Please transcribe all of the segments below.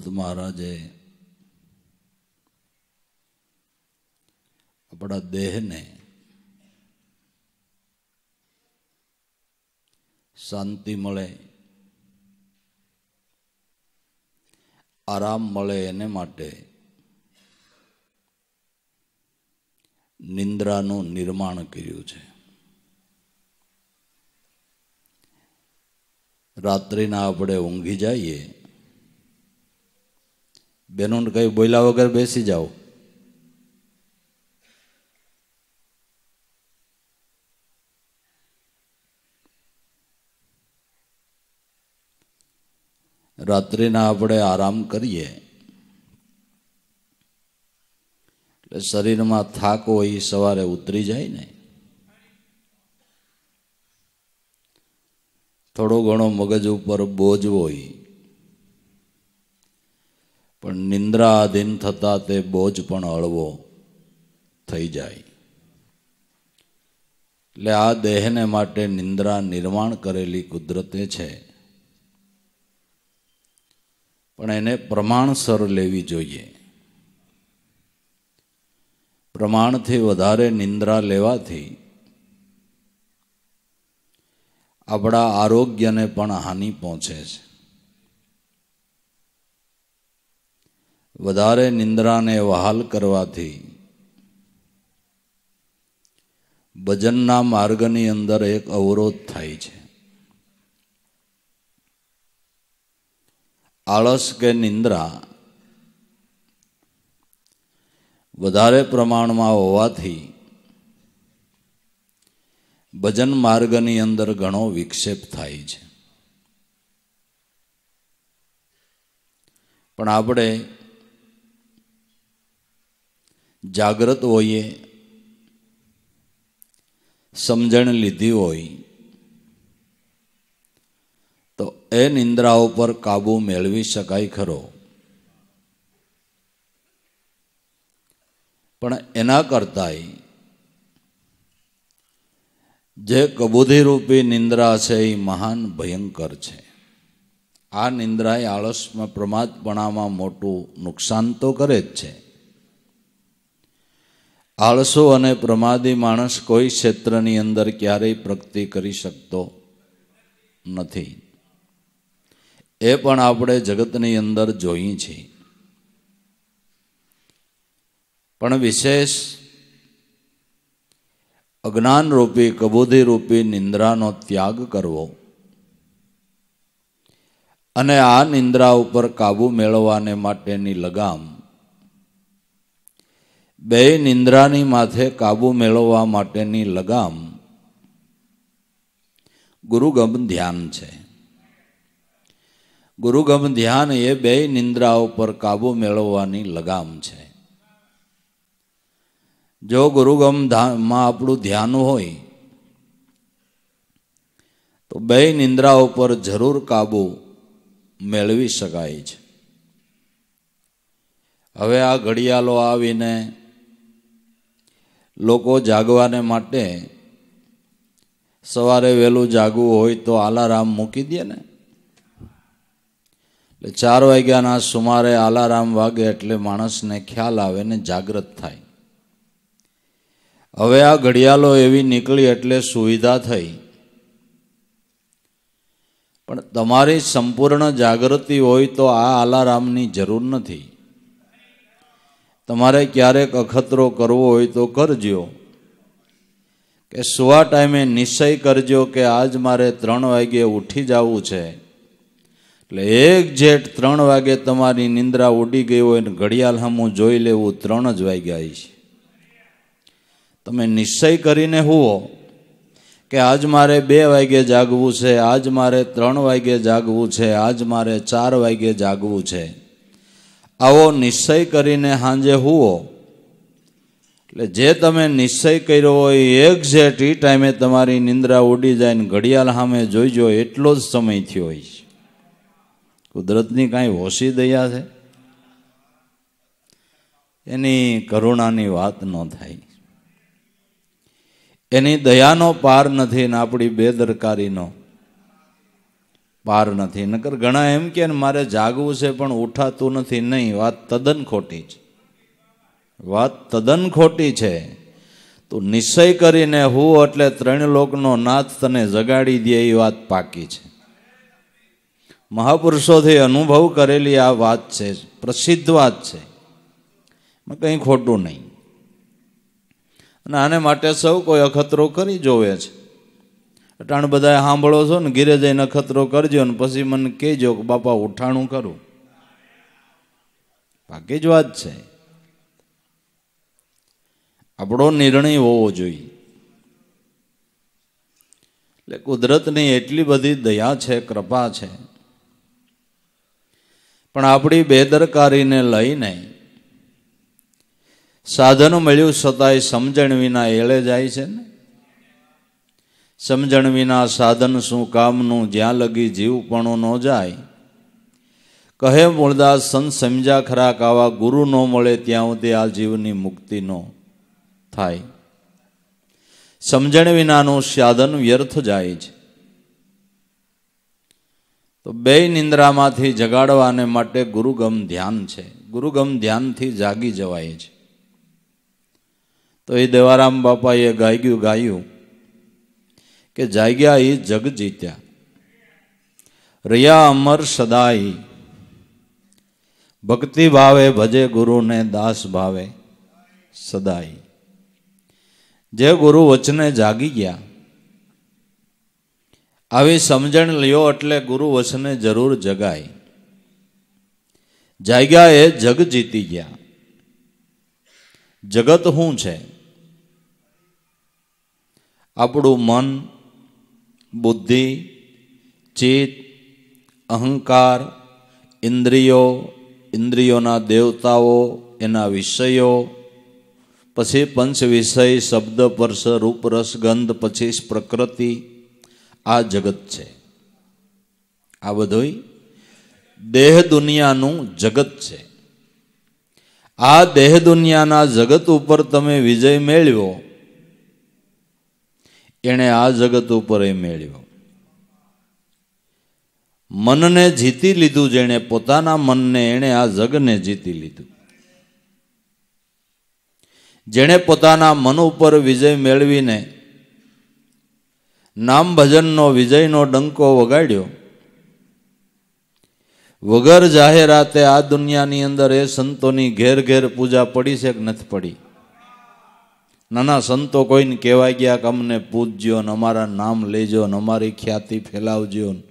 સંત મહારાજે આપણા દેહને શાંતિ મળે આરામ મળે એને માટે નિંદ્રાનું નિર્માણ કર્યું છે રાત્રિના આપણે ઊંઘી જઈએ બહેનોને કહ્યું બોલ્યા વગર બેસી જાઓ રાત્રિના આપણે આરામ કરીએ એટલે શરીરમાં થાક હોય સવારે ઉતરી જાય ને થોડો ઘણો મગજ ઉપર બોજ હોય પણ નિંદ્રાધીન થતા તે બોજ પણ હળવો થઈ જાય એટલે આ દેહને માટે નિંદ્રા નિર્માણ કરેલી કુદરતે છે પણ એને પ્રમાણસર લેવી જોઈએ પ્રમાણથી વધારે નિંદ્રા લેવાથી આપણા આરોગ્યને પણ હાનિ પહોંચે છે વધારે નિંદ્રાને વહાલ કરવાથી ભજનના માર્ગની અંદર એક અવરોધ થાય છે આળસ કે નિંદ્રા વધારે પ્રમાણમાં હોવાથી ભજન માર્ગની અંદર ઘણો વિક્ષેપ થાય છે પણ આપણે જાગ્રત હોઈએ સમજણ લીધી હોય તો એ નિંદ્રાઓ પર કાબુ મેળવી શકાય ખરો પણ એના કરતાંય જે કબૂધિરૂપી નિંદ્રા છે એ મહાન ભયંકર છે આ નિંદ્રા એ આળસમાં પ્રમાદપણામાં મોટું નુકસાન તો કરે જ છે આળસો અને પ્રમાદી માણસ કોઈ ક્ષેત્રની અંદર ક્યારેય પ્રગતિ કરી શકતો નથી એ પણ આપણે જગતની અંદર જોઈ છે પણ વિશેષ અજ્ઞાનરૂપી કબૂધીરૂપી નિંદ્રાનો ત્યાગ કરવો અને આ નિંદ્રા ઉપર કાબૂ મેળવવાને માટેની લગામ બે નિંદ્રાની માથે કાબુ મેળવવા માટેની લગામ ગુરુગમ ધ્યાન છે ગુરુગમ ધ્યાન એ બે નિંદ્રાઓ પર કાબુ મેળવવાની લગામ છે જો ગુરુગમ માં આપણું ધ્યાન હોય તો બે નિંદ્રાઓ પર જરૂર કાબુ મેળવી શકાય છે હવે આ ઘડિયાળો આવીને લોકો જાગવાને માટે સવારે વહેલું જાગવું હોય તો આલારામ મૂકી દે ને એટલે ચાર વાગ્યાના સુમારે આલારામ વાગે એટલે માણસને ખ્યાલ આવે ને જાગ્રત થાય હવે આ ઘડિયાળો એવી નીકળી એટલે સુવિધા થઈ પણ તમારી સંપૂર્ણ જાગૃતિ હોય તો આ આલારામની જરૂર નથી તમારે ક્યારેક અખતરો કરવો હોય તો કરજો કે સુવા ટાઈમે નિશ્ચય કરજો કે આજ મારે ત્રણ વાગે ઉઠી જવું છે એટલે એક જેટ ત્રણ વાગે તમારી નિંદ્રા ઉડી ગઈ હોય ને ઘડિયાળ હમું જોઈ લેવું ત્રણ જ વાગ્યા છે તમે નિશ્ચય કરીને હુઓ કે આજ મારે બે વાગે જાગવું છે આજ મારે ત્રણ વાગે જાગવું છે આજ મારે ચાર વાગે જાગવું છે આવો નિશ્ચય કરીને સાંજે હુઓ એટલે જે તમે નિશ્ચય કર્યો હોય એક્ઝેક્ટ એ ટાઈમે તમારી નિંદ્રા ઉડી જાય ને ઘડિયાળ સામે જોઈજો એટલો જ સમય થયો હોય છે કુદરતની કાંઈ હોશી દયા છે એની કરુણાની વાત ન થાય એની દયાનો પાર નથી ને આપણી બેદરકારીનો પાર નથી નકર ઘણા એમ કે મારે જાગવું છે પણ ઉઠાતું નથી નહીં વાત તદ્દન ખોટી છે વાત તદ્દન ખોટી છે તું નિશ્ચય કરીને હું એટલે ત્રણ લોકનો નાથ તને જગાડી દે એ વાત પાકી છે મહાપુરુષોથી અનુભવ કરેલી આ વાત છે પ્રસિદ્ધ વાત છે કંઈ ખોટું નહીં અને આને માટે સૌ કોઈ અખતરો કરી જોવે છે ટાણ બધા સાંભળો છો ને ઘીરે જઈને ખતરો કરજો ને પછી મને કહેજો કે બાપા ઉઠાણું કરું ભાગ્યે જ વાત છે આપણો નિર્ણય હોવો જોઈએ એટલે કુદરતની એટલી બધી દયા છે કૃપા છે પણ આપણી બેદરકારીને લઈને સાધનો મળ્યું છતાંય સમજણ વિના એળે જાય છે ને સમજણ વિના સાધન શું કામનું જ્યાં લગી જીવપણું ન જાય કહે મૂળદાસ સંત સમજા ખરા આવા ગુરુ ન મળે ત્યાં સુધી આ જીવની મુક્તિ ન થાય સમજણ વિનાનું સાધન વ્યર્થ જાય છે તો બે નિંદ્રામાંથી જગાડવાને માટે ગુરુગમ ધ્યાન છે ગુરુગમ ધ્યાનથી જાગી જવાય છે તો એ દેવારામ બાપાએ ગાગ્યું ગાયું કે જાગ્યા એ જગ જીત્યા રહ્યા અમર સદાય ભક્તિ ભાવે ભજે ગુરુને દાસ ભાવે સદાય જે ગુરુ વચને જાગી ગયા આવી સમજણ લ્યો એટલે ગુરુ વચને જરૂર જગાય જાગ્યા એ જગ જીતી ગયા જગત શું છે આપણું મન બુદ્ધિ ચિત્ત અહંકાર ઇન્દ્રિયો ઇન્દ્રિયોના દેવતાઓ એના વિષયો પછી પંચ વિષય શબ્દ સ્પર્શ રૂપ રસ ગંધ પછી પ્રકૃતિ આ જગત છે આ બધું દેહ દુનિયાનું જગત છે આ દેહ દુનિયાના જગત ઉપર તમે વિજય મેળવ્યો એણે આ જગત ઉપર એ મેળવ્યું મનને જીતી લીધું જેણે પોતાના મનને એણે આ જગને જીતી લીધું જેણે પોતાના મન ઉપર વિજય મેળવીને નામ ભજનનો વિજયનો ડંકો વગાડ્યો વગર જાહેરાતે આ દુનિયાની અંદર એ સંતોની ઘેર ઘેર પૂજા પડી છે કે નથી પડી નાના સંતો કોઈને કહેવાય ગયા કે અમને પૂજજો ને અમારા નામ લેજો ને અમારી ખ્યાતિ ફેલાવજો ને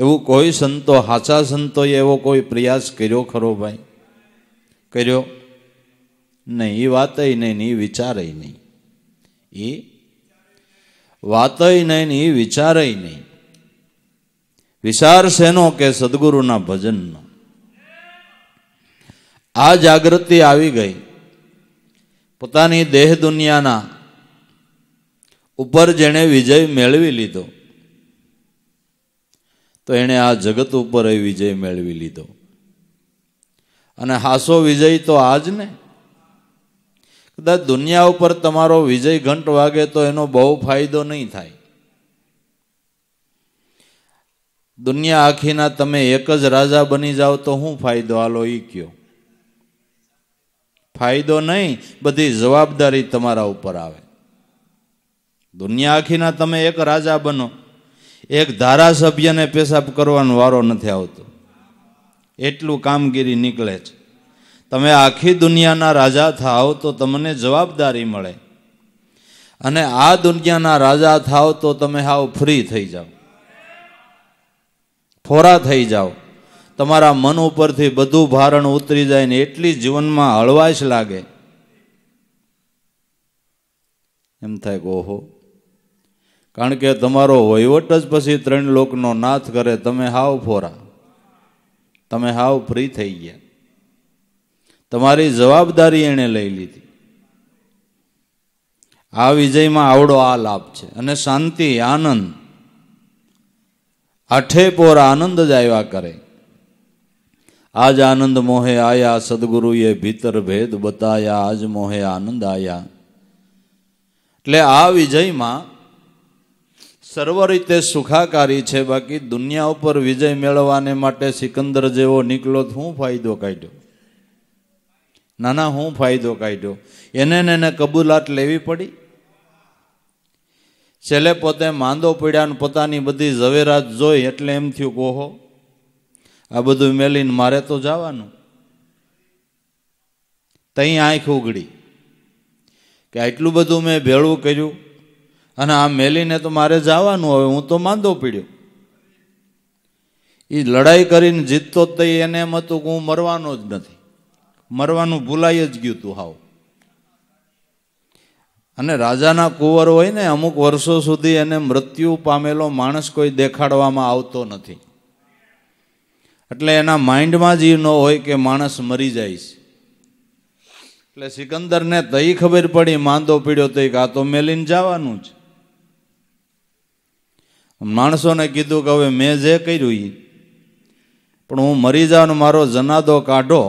એવું કોઈ સંતો સાચા સંતોએ એવો કોઈ પ્રયાસ કર્યો ખરો ભાઈ કર્યો નહીં એ વાતય નહીં ને એ વિચારે નહીં એ વાતય નહીં ને એ વિચારે નહીં વિચાર શેનો કે સદગુરુના ભજનનો આ જાગૃતિ આવી ગઈ પોતાની દેહ દુનિયાના ઉપર જેણે વિજય મેળવી લીધો તો એણે આ જગત ઉપર એ વિજય મેળવી લીધો અને હાસો વિજય તો આ જ ને કદાચ દુનિયા ઉપર તમારો વિજય ઘંટ વાગે તો એનો બહુ ફાયદો નહીં થાય દુનિયા આખીના તમે એક જ રાજા બની જાઓ તો શું ફાયદો આલો એ કયો ફાયદો નહીં બધી જવાબદારી તમારા ઉપર આવે દુનિયા આખીના તમે એક રાજા બનો એક ધારાસભ્યને પેશાબ કરવાનો વારો નથી આવતો એટલું કામગીરી નીકળે છે તમે આખી દુનિયાના રાજા થાઓ તો તમને જવાબદારી મળે અને આ દુનિયાના રાજા થાવ તો તમે હાવ ફ્રી થઈ જાઓ ફોરા થઈ જાઓ તમારા મન ઉપરથી બધું ભારણ ઉતરી જાય ને એટલી જીવનમાં હળવાશ લાગે એમ થાય કે ઓહો કારણ કે તમારો વહીવટ જ પછી ત્રણ લોકનો નાથ કરે તમે હાવ ફોરા તમે હાવ ફ્રી થઈ ગયા તમારી જવાબદારી એણે લઈ લીધી આ વિજયમાં આવડો આ લાભ છે અને શાંતિ આનંદ આઠે પોર આનંદ જ આવ્યા કરે આજ આનંદ મોહે આયા સદગુરુએ ભીતર ભેદ બતાયા આજ મોહે આનંદ આયા એટલે આ વિજયમાં સર્વ રીતે સુખાકારી છે બાકી દુનિયા ઉપર વિજય મેળવવાને માટે સિકંદર જેવો નીકળો હું ફાયદો કાઢ્યો નાના હું ફાયદો કાઢ્યો એને એને કબૂલાત લેવી પડી છેલ્લે પોતે માંદો પીડ્યા પોતાની બધી ઝવેરાત જોઈ એટલે એમ થયું કહો આ બધું મેલીને મારે તો જવાનું તઈ આંખ ઉગડી કે આટલું બધું મેં ભેળવું કર્યું અને આ મેલીને તો મારે જવાનું હવે હું તો માંદો પીડ્યો એ લડાઈ કરીને જીતતો જ તઈ એને એમ હતું કે હું મરવાનો જ નથી મરવાનું ભૂલાઈ જ ગયું તું હાવ અને રાજાના કુંવર હોય ને અમુક વર્ષો સુધી એને મૃત્યુ પામેલો માણસ કોઈ દેખાડવામાં આવતો નથી એટલે એના માઇન્ડમાં જ એ ન હોય કે માણસ મરી જાય છે એટલે સિકંદરને તઈ ખબર પડી માંદો પીડ્યો તઈ આ તો મેલીને જવાનું જ માણસોને કીધું કે હવે મેં જે કર્યું એ પણ હું મરી જાઉં મારો જનાદો કાઢો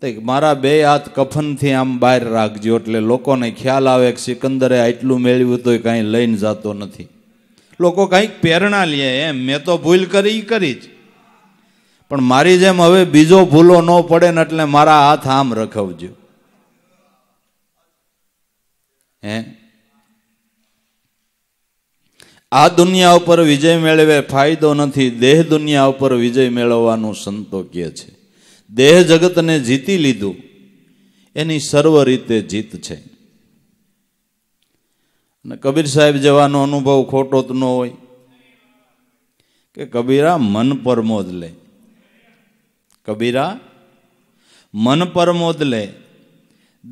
તો મારા બે હાથ કફનથી આમ બહાર રાખજો એટલે લોકોને ખ્યાલ આવે કે સિકંદરે આટલું મેળવ્યું તો કાંઈ લઈને જતો નથી લોકો કાંઈક પ્રેરણા લે એમ મેં તો ભૂલ કરી કરી જ પણ મારી જેમ હવે બીજો ભૂલો ન પડે ને એટલે મારા હાથ આમ રખવજો હે આ દુનિયા ઉપર વિજય મેળવે ફાયદો નથી દેહ દુનિયા ઉપર વિજય મેળવવાનું સંતો છે દેહ જગતને જીતી લીધું એની સર્વ રીતે જીત છે અને કબીર સાહેબ જવાનો અનુભવ ખોટો જ ન હોય કે કબીરા મન પર મોજ લે કબીરા મન પરમોદ લે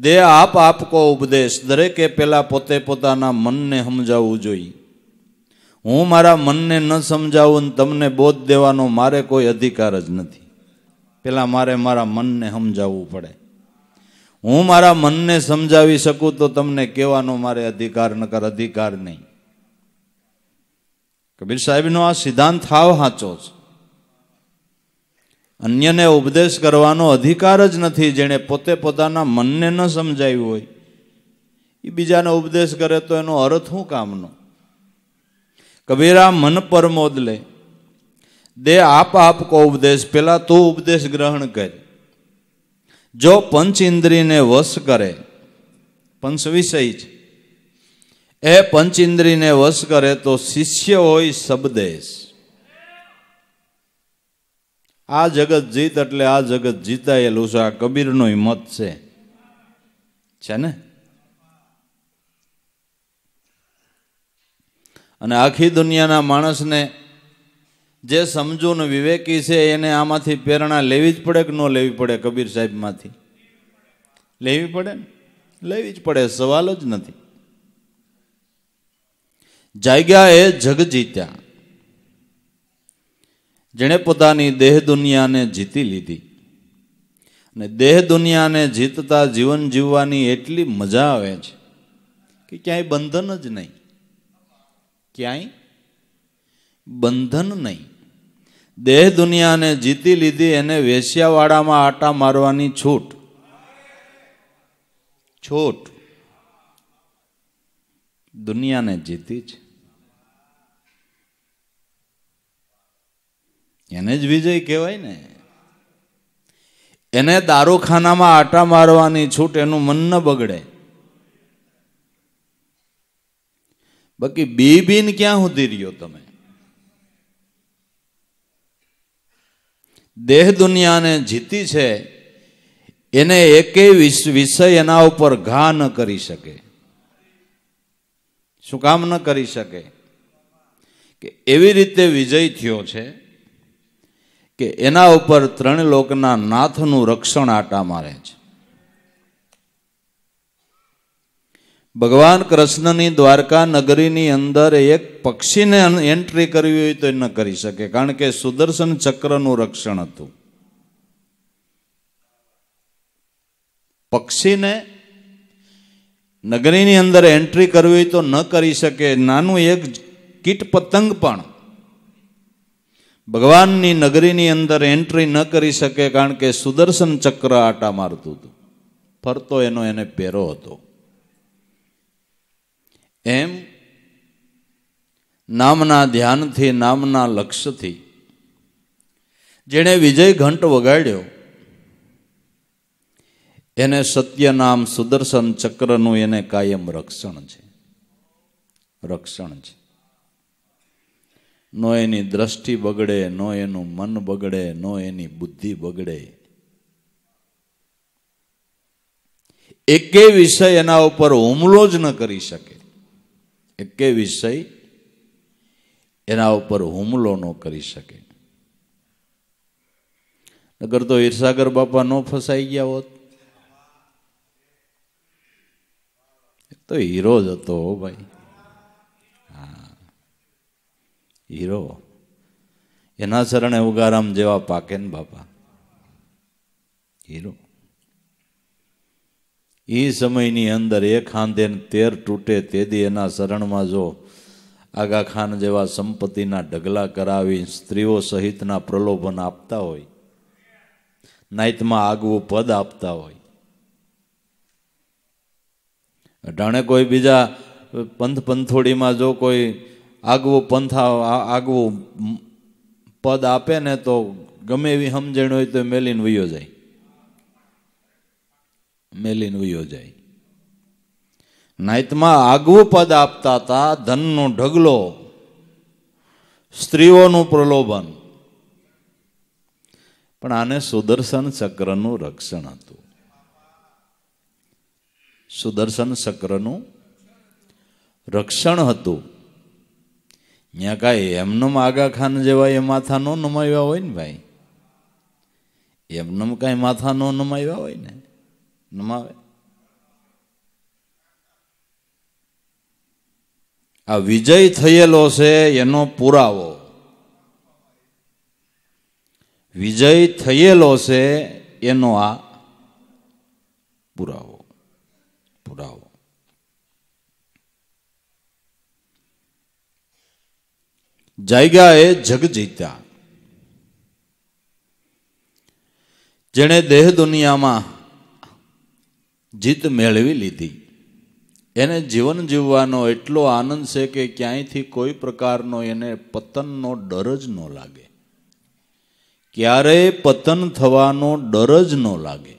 દે આપ આપકો ઉપદેશ દરેકે પહેલાં પોતે પોતાના મનને સમજાવવું જોઈએ હું મારા મનને ન સમજાવું ને તમને બોધ દેવાનો મારે કોઈ અધિકાર જ નથી પહેલાં મારે મારા મનને સમજાવવું પડે હું મારા મનને સમજાવી શકું તો તમને કહેવાનો મારે અધિકાર નકર અધિકાર નહીં કબીર સાહેબનો આ સિદ્ધાંત હાવ સાચો છે અન્યને ઉપદેશ કરવાનો અધિકાર જ નથી જેણે પોતે પોતાના મનને ન સમજાવ્યું હોય એ બીજાને ઉપદેશ કરે તો એનો અર્થ શું કામનો કબીરા મન પરમોદ લે દે આપ આપ કો ઉપદેશ પહેલાં તું ઉપદેશ ગ્રહણ કર જો પંચ ઇન્દ્રિયને વશ કરે પંચ વિષય છે એ પંચ ઇન્દ્રિયને વશ કરે તો શિષ્ય હોય સબદેશ આ જગત જીત એટલે આ જગત જીતાયેલું છે આ કબીરનો મત છે છે ને અને આખી દુનિયાના માણસને જે સમજુ ને વિવેકી છે એને આમાંથી પ્રેરણા લેવી જ પડે કે ન લેવી પડે કબીર સાહેબમાંથી લેવી પડે ને લેવી જ પડે સવાલ જ નથી જાગ્યા એ જગ જીત્યા જેણે પોતાની દેહ દુનિયાને જીતી લીધી અને દેહ દુનિયાને જીતતા જીવન જીવવાની એટલી મજા આવે છે કે ક્યાંય બંધન જ નહીં ક્યાંય બંધન નહીં દેહ દુનિયાને જીતી લીધી એને વેશ્યાવાડામાં આટા મારવાની છૂટ છૂટ દુનિયાને જીતી છે એને જ વિજય કહેવાય ને એને દારૂખાનામાં આટા મારવાની છૂટ એનું મન ન બગડે બાકી બી બીન ક્યાં સુધી રહ્યો તમે દેહ દુનિયાને જીતી છે એને એકે વિષય એના ઉપર ઘા ન કરી શકે શું કામ ન કરી શકે કે એવી રીતે વિજય થયો છે કે એના ઉપર ત્રણ લોકના નાથનું રક્ષણ આટા મારે છે ભગવાન કૃષ્ણની દ્વારકા નગરીની અંદર એક પક્ષીને એન્ટ્રી કરવી હોય તો એ ન કરી શકે કારણ કે સુદર્શન ચક્રનું રક્ષણ હતું પક્ષીને નગરીની અંદર એન્ટ્રી કરવી હોય તો ન કરી શકે નાનું એક કીટ પતંગ પણ ભગવાનની નગરીની અંદર એન્ટ્રી ન કરી શકે કારણ કે સુદર્શન ચક્ર આટા મારતું હતું ફરતો એનો એને પહેરો હતો એમ નામના ધ્યાનથી નામના લક્ષ્યથી જેણે વિજય ઘંટ વગાડ્યો એને સત્યનામ સુદર્શન ચક્રનું એને કાયમ રક્ષણ છે રક્ષણ છે નો એની દ્રષ્ટિ બગડે નો એનું મન બગડે નો એની બુદ્ધિ બગડે એકે વિષય એના ઉપર હુમલો જ ન કરી શકે એકે વિષય એના ઉપર હુમલો ન કરી શકે નગર તો ઈર્ષાગર બાપા નો ફસાઈ ગયા હોત તો હીરો જ હતો ભાઈ હીરો એના શરણે ઉગારામ જેવા પાકે ને બાપા હીરો એ સમયની અંદર એક હાંધે તેર તૂટે તેદી એના શરણમાં જો આગા ખાન જેવા સંપત્તિના ઢગલા કરાવી સ્ત્રીઓ સહિતના પ્રલોભન આપતા હોય નાઇતમાં આગવું પદ આપતા હોય અઢાણે કોઈ બીજા પંથ પંથોડીમાં જો કોઈ આગવું પંથા આગવું પદ આપે ને તો ગમે એવી સમજણ હોય તો મેલીન વયો જાય મેલીન વયો જાય નાઇતમાં આગવું પદ આપતા હતા ધનનો ઢગલો સ્ત્રીઓનું પ્રલોભન પણ આને સુદર્શન ચક્રનું રક્ષણ હતું સુદર્શન ચક્રનું રક્ષણ હતું ત્યાં કાંઈ એમનેમ આગા ખાન જેવા એ માથા નો નમાવ્યા હોય ને ભાઈ એમનેમ કાંઈ માથા નો નમાવ્યા હોય ને નમાવે આ વિજય થયેલો છે એનો પુરાવો વિજય થયેલો છે એનો આ પુરાવો જાગ્યાએ જગ જીત્યા જેણે દેહ દુનિયામાં જીત મેળવી લીધી એને જીવન જીવવાનો એટલો આનંદ છે કે ક્યાંયથી કોઈ પ્રકારનો એને પતનનો ડર જ ન લાગે ક્યારેય પતન થવાનો ડર જ ન લાગે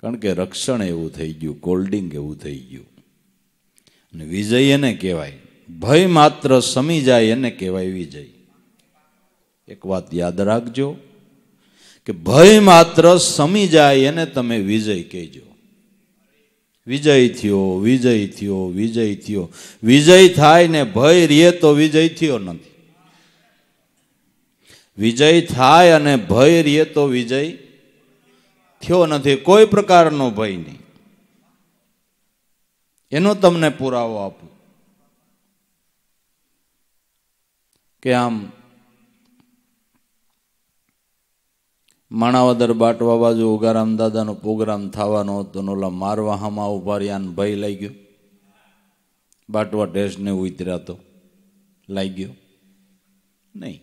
કારણ કે રક્ષણ એવું થઈ ગયું કોલ્ડિંગ એવું થઈ ગયું અને વિજય એને કહેવાય ભય માત્ર સમી જાય એને કહેવાય વિજય એક વાત યાદ રાખજો કે ભય માત્ર સમી જાય એને તમે વિજય કહેજો વિજય થયો વિજય થયો વિજય થયો વિજય થાય ને ભય રે તો વિજય થયો નથી વિજય થાય અને ભય રે તો વિજય થયો નથી કોઈ પ્રકારનો ભય નહીં એનો તમને પુરાવો આપું કે આમ માણાવદર બાટવા બાજુ ઉગારામ દાદાનો પ્રોગ્રામ થવાનો હતો ઓલા મારવા હામાં ઉભા રહ્યા ભય લઈ ગયો બાટવા ઢેસને ઉતર્યા લાગી ગયો નહીં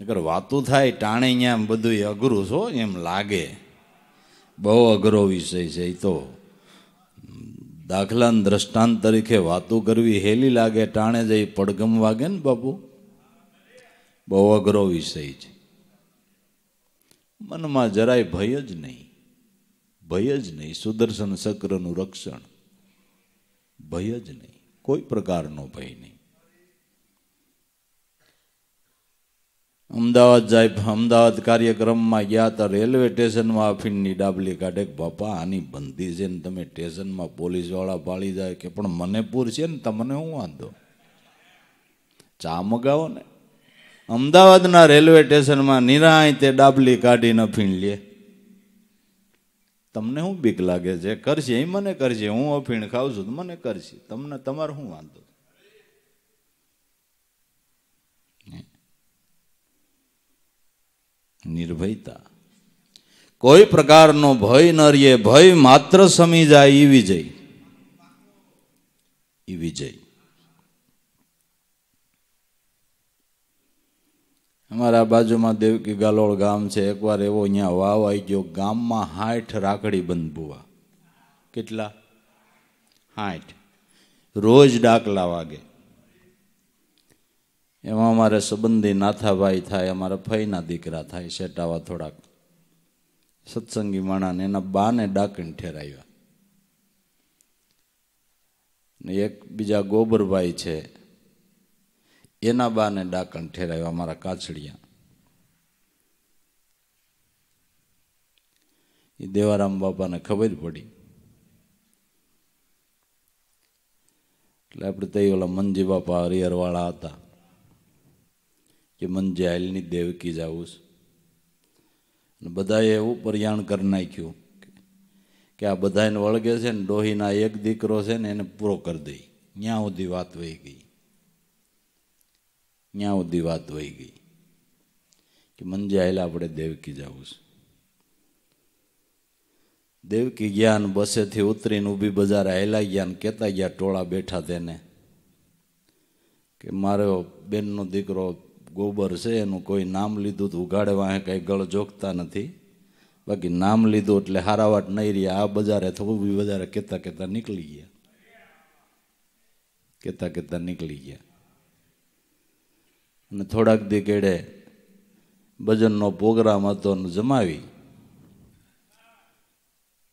નકર વાતું થાય ટાણે અહીંયા બધું અઘરું છો એમ લાગે બહુ અઘરો વિષય છે એ તો દાખલાના દ્રષ્ટાંત તરીકે વાતો કરવી હેલી લાગે ટાણે જઈ પડગમ વાગે ને બાપુ બહુ અઘરો વિષય છે મનમાં જરાય ભય જ નહીં ભય જ નહીં સુદર્શન ચક્રનું રક્ષણ ભય જ નહીં કોઈ પ્રકારનો ભય નહીં અમદાવાદ જાય અમદાવાદ કાર્યક્રમમાં ગયા હતા રેલવે સ્ટેશનમાં અફીણની ડાબલી કાઢે કે બાપા આની બંધી છે ને તમે સ્ટેશનમાં પોલીસવાળા પાળી જાય કે પણ મને પૂર છે ને તમને હું વાંધો ચા મગાવો ને અમદાવાદના રેલવે સ્ટેશનમાં નિરાય તે ડાબલી કાઢીને અફીણ લે તમને શું બીક લાગે છે કરશે એ મને કરશે હું અફીણ ખાઉં છું મને કરશે તમને તમારે શું વાંધો નિર્ભયતા કોઈ પ્રકારનો ભય ન રહીએ ભય માત્ર સમી જાય એ વિજય એ વિજય અમારા બાજુમાં દેવકી ગાલોળ ગામ છે એકવાર એવો અહીંયા વાવ આવી ગયો ગામમાં હાઠ રાખડી બંધબુવા કેટલા હાઠ રોજ ડાકલા વાગે એમાં અમારે સંબંધી નાથાભાઈ થાય અમારા ફઈના દીકરા થાય શેટાવા થોડાક સત્સંગી માણાને એના બાને ડાકણ ઠેરાવ્યા ને એક બીજા ગોબરભાઈ છે એના બાને ડાકણ ઠેરાવ્યા અમારા કાછડિયા એ દેવારામ બાપાને ખબર પડી એટલે આપણે તઈ ઓલા મંજી બાપા હરિહરવાળા હતા કે મન જેલની દેવકી જાવું છું અને બધાએ એવું પરિયાણ કરી નાખ્યું કે આ બધાને વળગે છે ને ડોહીના એક દીકરો છે ને એને પૂરો કરી દઈ ત્યાં સુધી વાત વહી ગઈ ત્યાં સુધી વાત વહી ગઈ કે મંજાયેલા આપણે દેવકી જવું છે દેવકી ગયા ને બસેથી ઉતરીને ઊભી બજારે હેલા ગયા ને કહેતા ગયા ટોળા બેઠા તેને કે મારો બેનનો દીકરો ગોબર છે એનું કોઈ નામ લીધું તો ઉગાડવા હે કંઈ ગળ જોગતા નથી બાકી નામ લીધું એટલે હારાવાટ નહીં રહ્યા આ બજારે બી બજારે કહેતા કહેતા નીકળી ગયા કહેતા કહેતા નીકળી ગયા અને થોડાક દી કેડે ભજનનો પ્રોગ્રામ હતો જમાવી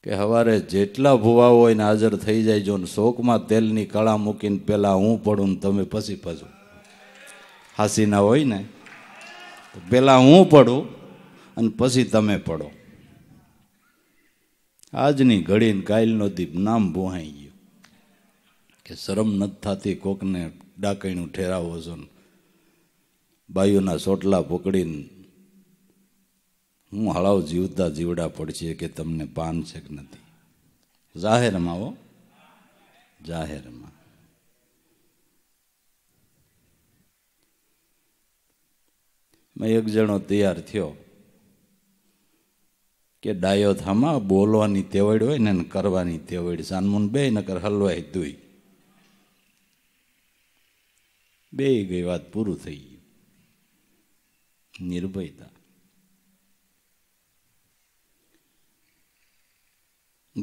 કે સવારે જેટલા ભુવાઓ હોય ને હાજર થઈ જાય જો શોકમાં તેલની કળા મૂકીને પહેલાં હું પડું ને તમે પછી પાછું હાસીના હોય ને પહેલાં હું પડું અને પછી તમે પડો આજની ઘડીને કાયલનો દીપ નામ ભોહાઈ ગયો કે શરમ નથી થતી કોકને ડાકણું ઠેરાવો છો ને બાયુના ચોટલા પકડીને હું હળાવ જીવતા જીવડા પડશે કે તમને પાન છે કે નથી જાહેરમાં હો જાહેરમાં મેં એક જણો તૈયાર થયો કે ડાયો થામાં બોલવાની તેવડ હોય ને કરવાની તેવડ સાનમુન બે નકર હલવાય દુઈ બે ગઈ વાત પૂરું થઈ ગયું નિર્ભયતા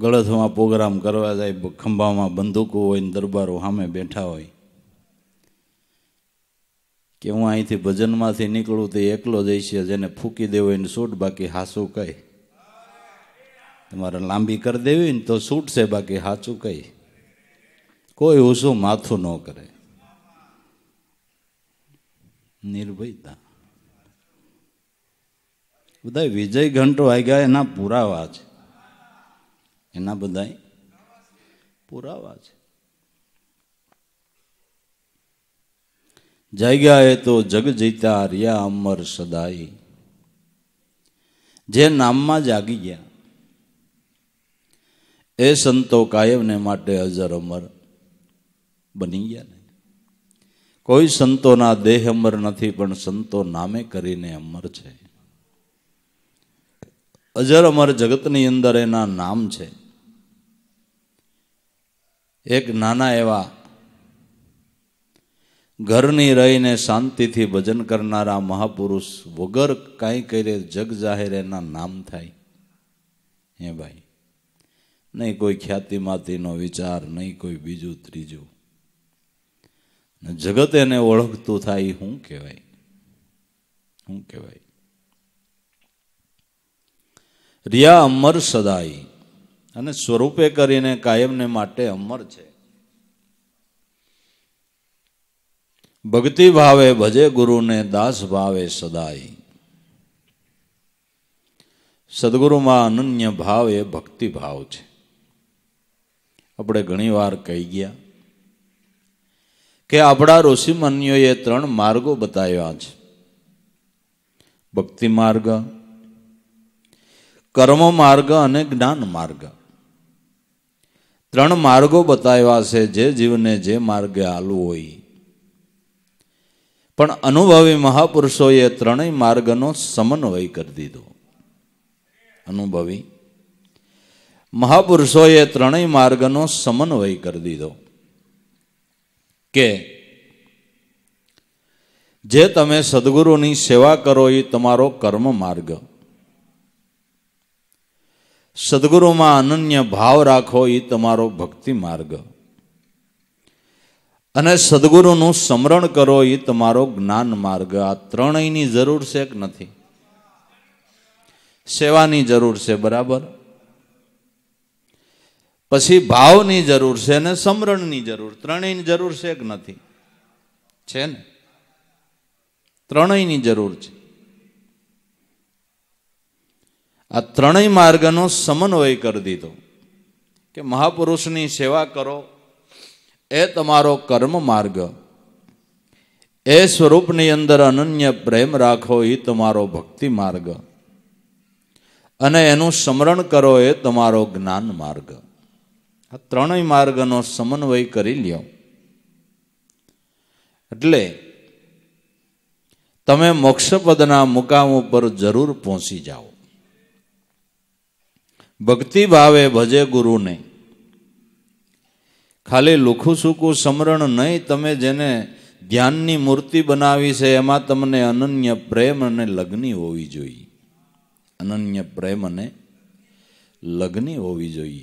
ગળથમાં પ્રોગ્રામ કરવા જાય ખંભામાં બંદૂકો હોય ને દરબારો સામે બેઠા હોય કે હું અહીંથી ભજનમાંથી નીકળું તે એકલો જઈશ જેને ફૂકી દેવો એને સૂટ બાકી હાસું કહી તમારે લાંબી કરી દેવી ને તો છૂટશે બાકી હાચું કહી કોઈ ઓછું માથું ન કરે નિર્ભયતા બધા વિજય ઘંટો ગયા એના પુરાવા છે એના બધા પુરાવા છે જગ્યાએ તો જગ જીતા રહ્યા અમર સદાય જે નામમાં જાગી ગયા એ સંતો કાયમને માટે અજર અમર બની ગયા ને કોઈ સંતોના દેહ અમર નથી પણ સંતો નામે કરીને અમર છે અજર અમર જગતની અંદર એના નામ છે એક નાના એવા ઘરની રહીને શાંતિથી ભજન કરનારા મહાપુરુષ વગર કાંઈ કરે જગ જાહેર એના નામ થાય હે ભાઈ નહીં કોઈ ખ્યાતિમાતીનો વિચાર નહીં કોઈ બીજું ત્રીજું જગત એને ઓળખતું થાય શું કહેવાય શું કહેવાય રિયા અમર સદાય અને સ્વરૂપે કરીને કાયમને માટે અમર છે ભક્તિ ભાવે ભજે ગુરુને દાસ ભાવે સદાય સદગુરુમાં અનન્ય ભાવ એ ભક્તિ ભાવ છે આપણે ઘણી વાર કહી ગયા કે આપણા ઋષિમન્યોએ ત્રણ માર્ગો બતાવ્યા છે ભક્તિ માર્ગ કર્મ માર્ગ અને જ્ઞાન માર્ગ ત્રણ માર્ગો બતાવ્યા છે જે જીવને જે માર્ગે આલવું હોય પણ અનુભવી મહાપુરુષોએ ત્રણેય માર્ગનો સમન્વય કરી દીધો અનુભવી મહાપુરુષોએ ત્રણેય માર્ગનો સમન્વય કરી દીધો કે જે તમે સદગુરુની સેવા કરો એ તમારો કર્મ માર્ગ સદગુરુમાં અનન્ય ભાવ રાખો એ તમારો ભક્તિ માર્ગ અને સદગુરુનું સમરણ કરો એ તમારો જ્ઞાન માર્ગ આ ત્રણેયની જરૂર છે કે નથી સેવાની જરૂર છે બરાબર પછી ભાવની જરૂર છે અને સમરણની જરૂર ત્રણેયની જરૂર છે કે નથી છે ને ત્રણેયની જરૂર છે આ ત્રણેય માર્ગનો સમન્વય કરી દીધો કે મહાપુરુષની સેવા કરો એ તમારો કર્મ માર્ગ એ સ્વરૂપની અંદર અનન્ય પ્રેમ રાખો એ તમારો ભક્તિ માર્ગ અને એનું સ્મરણ કરો એ તમારો જ્ઞાન માર્ગ આ ત્રણેય માર્ગનો સમન્વય કરી લ્યો એટલે તમે મોક્ષપદના મુકામ ઉપર જરૂર પહોંચી જાઓ ભક્તિ ભાવે ભજે ગુરુને નહીં ખાલી લુખું સુખું સમરણ નહીં તમે જેને ધ્યાનની મૂર્તિ બનાવી છે એમાં તમને અનન્ય પ્રેમ અને લગ્ની હોવી જોઈએ અનન્ય પ્રેમ અને લગ્ની હોવી જોઈએ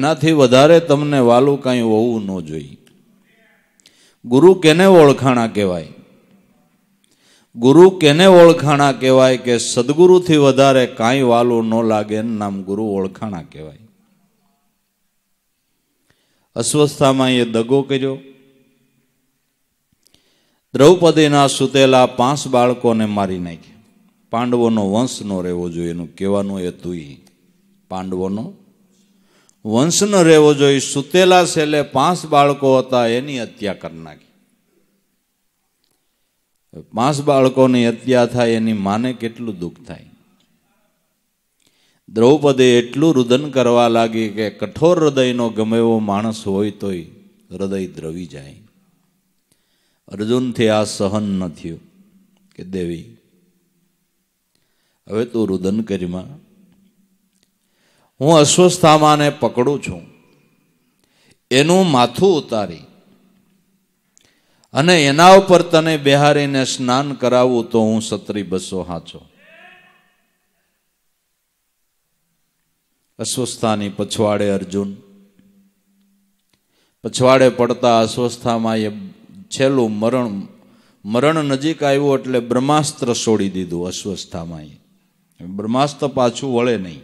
એનાથી વધારે તમને વાલું કાંઈ હોવું ન જોઈએ ગુરુ કેને ઓળખાણા કહેવાય ગુરુ કેને ઓળખાણા કહેવાય કે સદગુરુથી વધારે કાંઈ વાલું ન લાગે એનું નામ ગુરુ ઓળખાણા કહેવાય અસ્વસ્થામાં એ દગો કર્યો દ્રૌપદીના સુતેલા પાંચ બાળકોને મારી નાખ્યા પાંડવોનો વંશ ન રહેવો જોઈએ એનું કહેવાનું એ એ પાંડવોનો વંશ ન રહેવો જોઈએ સુતેલા છેલ્લે પાંચ બાળકો હતા એની હત્યા કરી નાખી પાંચ બાળકોની હત્યા થાય એની માને કેટલું દુઃખ થાય દ્રૌપદી એટલું રુદન કરવા લાગી કે કઠોર હૃદયનો ગમે એવો માણસ હોય તોય હૃદય દ્રવી જાય અર્જુનથી આ સહન ન થયું કે દેવી હવે તું રુદન કરીમાં હું અસ્વસ્થામાને પકડું છું એનું માથું ઉતારી અને એના ઉપર તને બિહારીને સ્નાન કરાવું તો હું સત્રી બસો હાચો અસ્વસ્થાની પછવાડે અર્જુન પછવાડે પડતા અસ્વસ્થામાં એ છેલ્લું મરણ મરણ નજીક આવ્યું એટલે બ્રહ્માસ્ત્ર છોડી દીધું અસ્વસ્થામાં એ બ્રહ્માસ્ત્ર પાછું વળે નહીં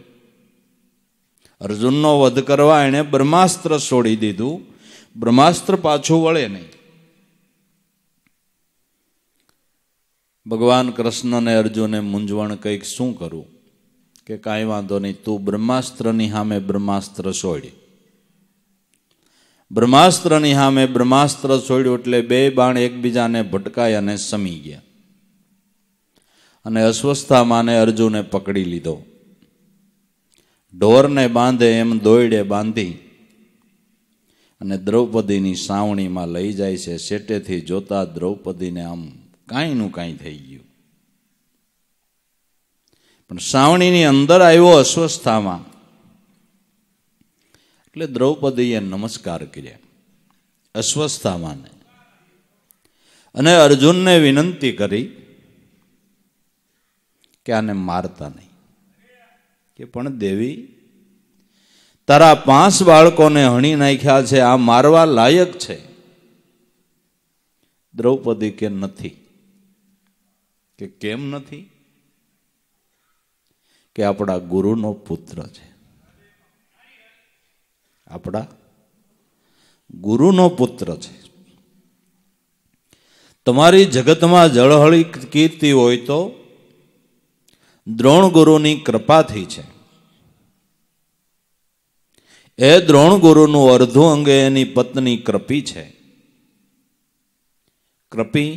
અર્જુનનો વધ કરવા એણે બ્રહ્માસ્ત્ર છોડી દીધું બ્રહ્માસ્ત્ર પાછું વળે નહીં ભગવાન કૃષ્ણને અર્જુને મૂંઝવણ કંઈક શું કરું કે કાંઈ વાંધો નહીં તું બ્રહ્માસ્ત્રની સામે બ્રહ્માસ્ત્ર છોડી બ્રહ્માસ્ત્રની સામે બ્રહ્માસ્ત્ર છોડ્યું એટલે બે બાણ એકબીજાને ભટકાય અને સમી ગયા અને અસ્વસ્થામાને અર્જુને પકડી લીધો ઢોરને બાંધે એમ દોયડે બાંધી અને દ્રૌપદીની સાવણીમાં લઈ જાય છે શેટેથી જોતા દ્રૌપદીને આમ કાંઈનું કાંઈ થઈ ગયું પણ શ્રાવણીની અંદર આવ્યો અસ્વસ્થામાં એટલે દ્રૌપદીએ નમસ્કાર કર્યા અસ્વસ્થામાને અને અર્જુનને વિનંતી કરી કે આને મારતા નહીં કે પણ દેવી તારા પાંચ બાળકોને હણી નાખ્યા છે આ મારવા લાયક છે દ્રૌપદી કે નથી કે કેમ નથી કે આપણા ગુરુનો પુત્ર છે આપણા ગુરુનો પુત્ર છે તમારી જગતમાં જળહળી કીર્તિ હોય તો દ્રોણ ગુરુની કૃપાથી છે એ દ્રોણ ગુરુનું અર્ધું અંગે એની પત્ની કૃપી છે કૃપી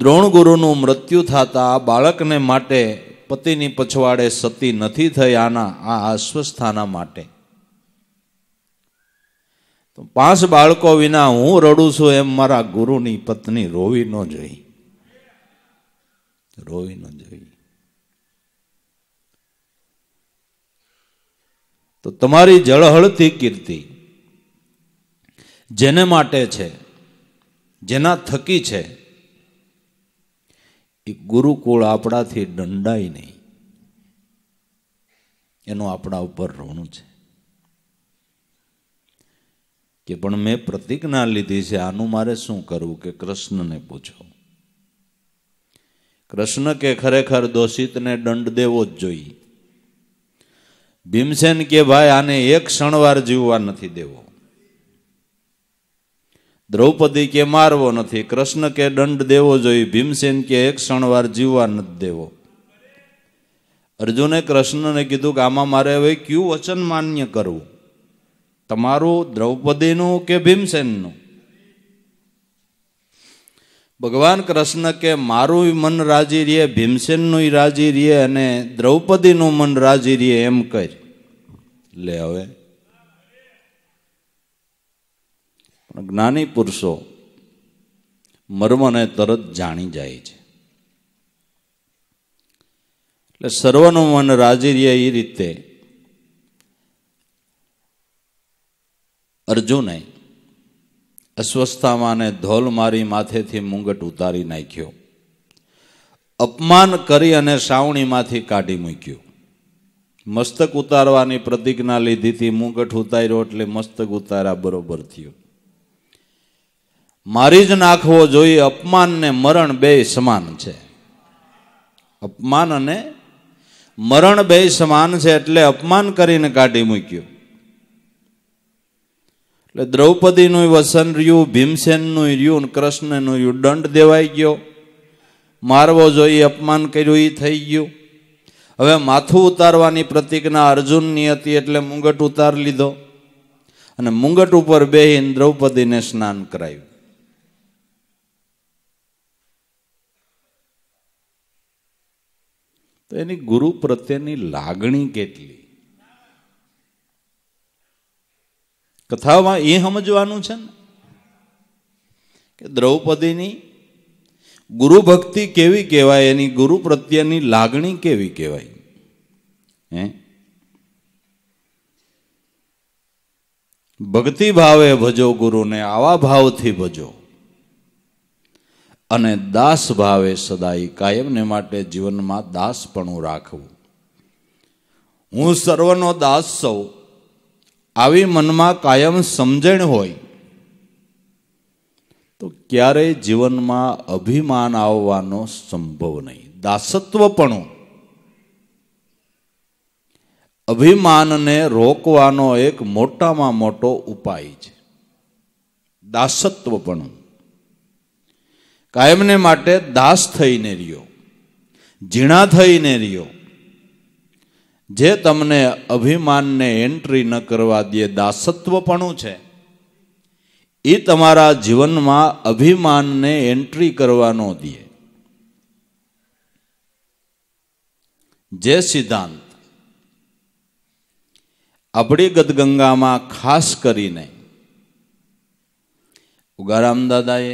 દ્રોણ ગુરુનું મૃત્યુ થતા બાળકને માટે પતિની પછવાડે સતી નથી થઈ આના આ અસ્વસ્થાના માટે પાંચ બાળકો વિના હું રડું છું એમ મારા ગુરુની પત્ની રોવી ન જોઈ રોવી ન જોઈ તો તમારી જળહળતી કીર્તિ જેને માટે છે જેના થકી છે એ ગુરુકુળ આપણાથી દંડાય નહીં એનું આપણા ઉપર ઋણ છે કે પણ મેં પ્રતિજ્ઞા લીધી છે આનું મારે શું કરવું કે કૃષ્ણને પૂછો કૃષ્ણ કે ખરેખર દોષિતને દંડ દેવો જ જોઈએ ભીમસેન કે ભાઈ આને એક ક્ષણવાર જીવવા નથી દેવો દ્રૌપદી કે મારવો નથી કૃષ્ણ કે દંડ દેવો જોઈએ ભીમસેન કે એક ક્ષણવાર જીવવા નથી દેવો અર્જુને કૃષ્ણને કીધું કે આમાં મારે હવે કયું વચન માન્ય કરવું તમારું દ્રૌપદીનું કે ભીમસેનનું ભગવાન કૃષ્ણ કે મારું મન રાજી રહે ભીમસેનનું રાજી રહે અને દ્રૌપદીનું મન રાજી રહે એમ કહી લે હવે જ્ઞાની પુરુષો મર્મને તરત જાણી જાય છે એટલે સર્વનું મન રાજી રહે એ રીતે અર્જુને અસ્વસ્થામાં ધોલ મારી માથેથી મુંગટ ઉતારી નાખ્યો અપમાન કરી અને સાવણીમાંથી કાઢી મૂક્યું મસ્તક ઉતારવાની પ્રતિજ્ઞા લીધીથી મુંગટ ઉતાર્યો એટલે મસ્તક ઉતાર્યા બરોબર થયું મારી જ નાખવો જોઈએ અપમાન ને મરણ બે સમાન છે અપમાન અને મરણ બે સમાન છે એટલે અપમાન કરીને કાઢી મૂક્યું એટલે દ્રૌપદીનું વસન રહ્યું ભીમસેનનું રહ્યું કૃષ્ણનું રહ્યું દંડ દેવાઈ ગયો મારવો જોઈએ અપમાન કર્યું એ થઈ ગયું હવે માથું ઉતારવાની પ્રતિજ્ઞા અર્જુનની હતી એટલે મુંગટ ઉતાર લીધો અને મુંગટ ઉપર બેહીને દ્રૌપદીને સ્નાન કરાયું તો એની ગુરુ પ્રત્યેની લાગણી કેટલી કથામાં એ સમજવાનું છે ને કે દ્રૌપદીની ગુરુ ભક્તિ કેવી કહેવાય એની ગુરુ પ્રત્યેની લાગણી કેવી કહેવાય હે ભક્તિ ભાવે ભજો ગુરુને આવા ભાવથી ભજો અને દાસ ભાવે સદાય કાયમને માટે જીવનમાં દાસપણું રાખવું હું સર્વનો દાસ સૌ આવી મનમાં કાયમ સમજણ હોય તો ક્યારેય જીવનમાં અભિમાન આવવાનો સંભવ નહીં દાસત્વપણું અભિમાનને રોકવાનો એક મોટામાં મોટો ઉપાય છે દાસત્વપણું કાયમને માટે દાસ થઈને રહ્યો ઝીણા થઈને રહ્યો જે તમને અભિમાનને એન્ટ્રી ન કરવા દે દાસત્વપણું છે એ તમારા જીવનમાં અભિમાનને એન્ટ્રી કરવા ન દે જે સિદ્ધાંત આપણી ગદગંગામાં ખાસ કરીને ઉગારામ દાદાએ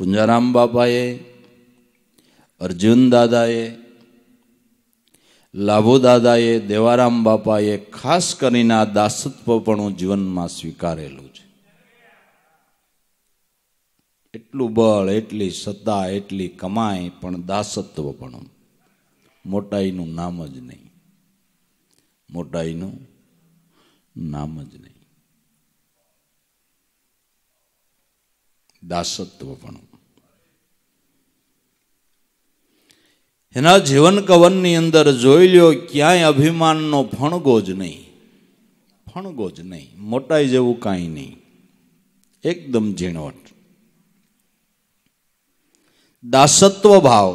પુંજારામ બાપાએ અર્જુન દાદાએ લાભો દાદાએ દેવારામ બાપાએ ખાસ કરીને આ દાસત્વ પણ જીવનમાં સ્વીકારેલું છે એટલું બળ એટલી સત્તા એટલી કમાય પણ દાસત્વ પણ મોટાઈનું નામ જ નહીં મોટાઈનું નામ જ નહીં દાસત્વ પણ એના જીવન કવનની અંદર જોઈ લ્યો ક્યાંય અભિમાનનો ફણગો જ નહીં ફણગો જ નહીં મોટાઈ જેવું કાંઈ નહીં એકદમ ઝીણવટ દાસત્વ ભાવ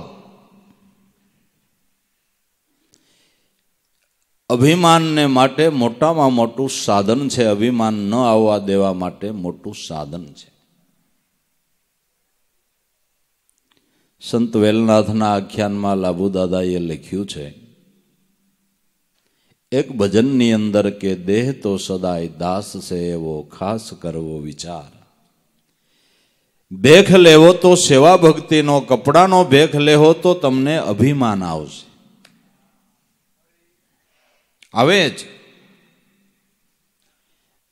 અભિમાનને માટે મોટામાં મોટું સાધન છે અભિમાન ન આવવા દેવા માટે મોટું સાધન છે સંત વેલનાથના આખ્યાનમાં લાભુદાદાએ લખ્યું છે એક ભજનની અંદર કે દેહ તો સદાય દાસ છે એવો ખાસ કરવો વિચાર ભેખ લેવો તો સેવા ભક્તિનો કપડાનો ભેખ લેવો તો તમને અભિમાન આવશે આવે જ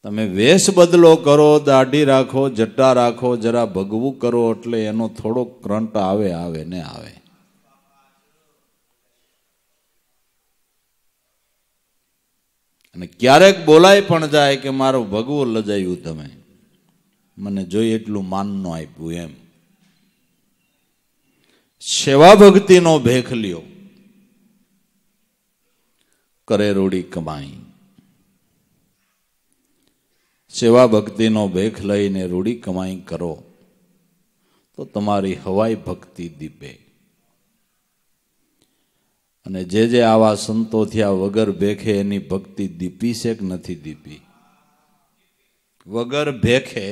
તમે વેશ બદલો કરો દાઢી રાખો જટ્ટા રાખો જરા ભગવું કરો એટલે એનો થોડો કરંટ આવે આવે ને આવે અને ક્યારેક બોલાય પણ જાય કે મારું ભગવું લજાયું તમે મને જોઈએ એટલું માન માનનો આપ્યું એમ સેવા ભક્તિનો ભેખ લ્યો કરેરોડી કમાઈ સેવા ભક્તિનો ભેખ લઈને રૂડી કમાઈ કરો તો તમારી હવાઈ ભક્તિ દીપે અને જે જે આવા સંતો થયા વગર ભેખે એની ભક્તિ દીપી છે કે નથી દીપી વગર ભેખે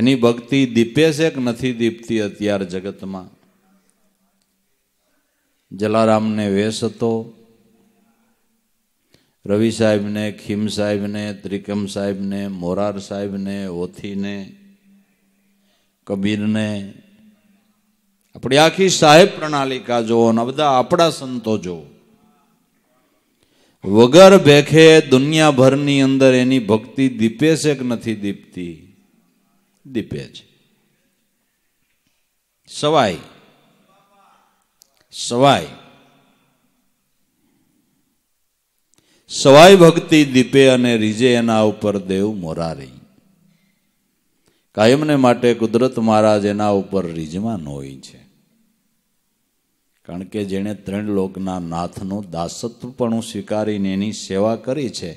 એની ભક્તિ દીપે છે કે નથી દીપતી અત્યાર જગતમાં જલારામને વેશ હતો રવિ સાહેબને ખીમ સાહેબને ત્રિકમ સાહેબને મોરાર સાહેબને ઓથીને કબીરને આપણી આખી સાહેબ પ્રણાલિકા જુઓ ને બધા આપણા સંતો જુઓ વગર ભેખે દુનિયાભરની અંદર એની ભક્તિ દીપે છે કે નથી દીપતી દીપે છે સવાય સવાય સવાય ભક્તિ દીપે અને રીજે એના ઉપર દેવ મોરારી કાયમને માટે કુદરત મહારાજ એના ઉપર રીજમાં હોય છે કારણ કે જેણે ત્રણ લોકના નાથનું દાસત્વ પણ સ્વીકારીને એની સેવા કરી છે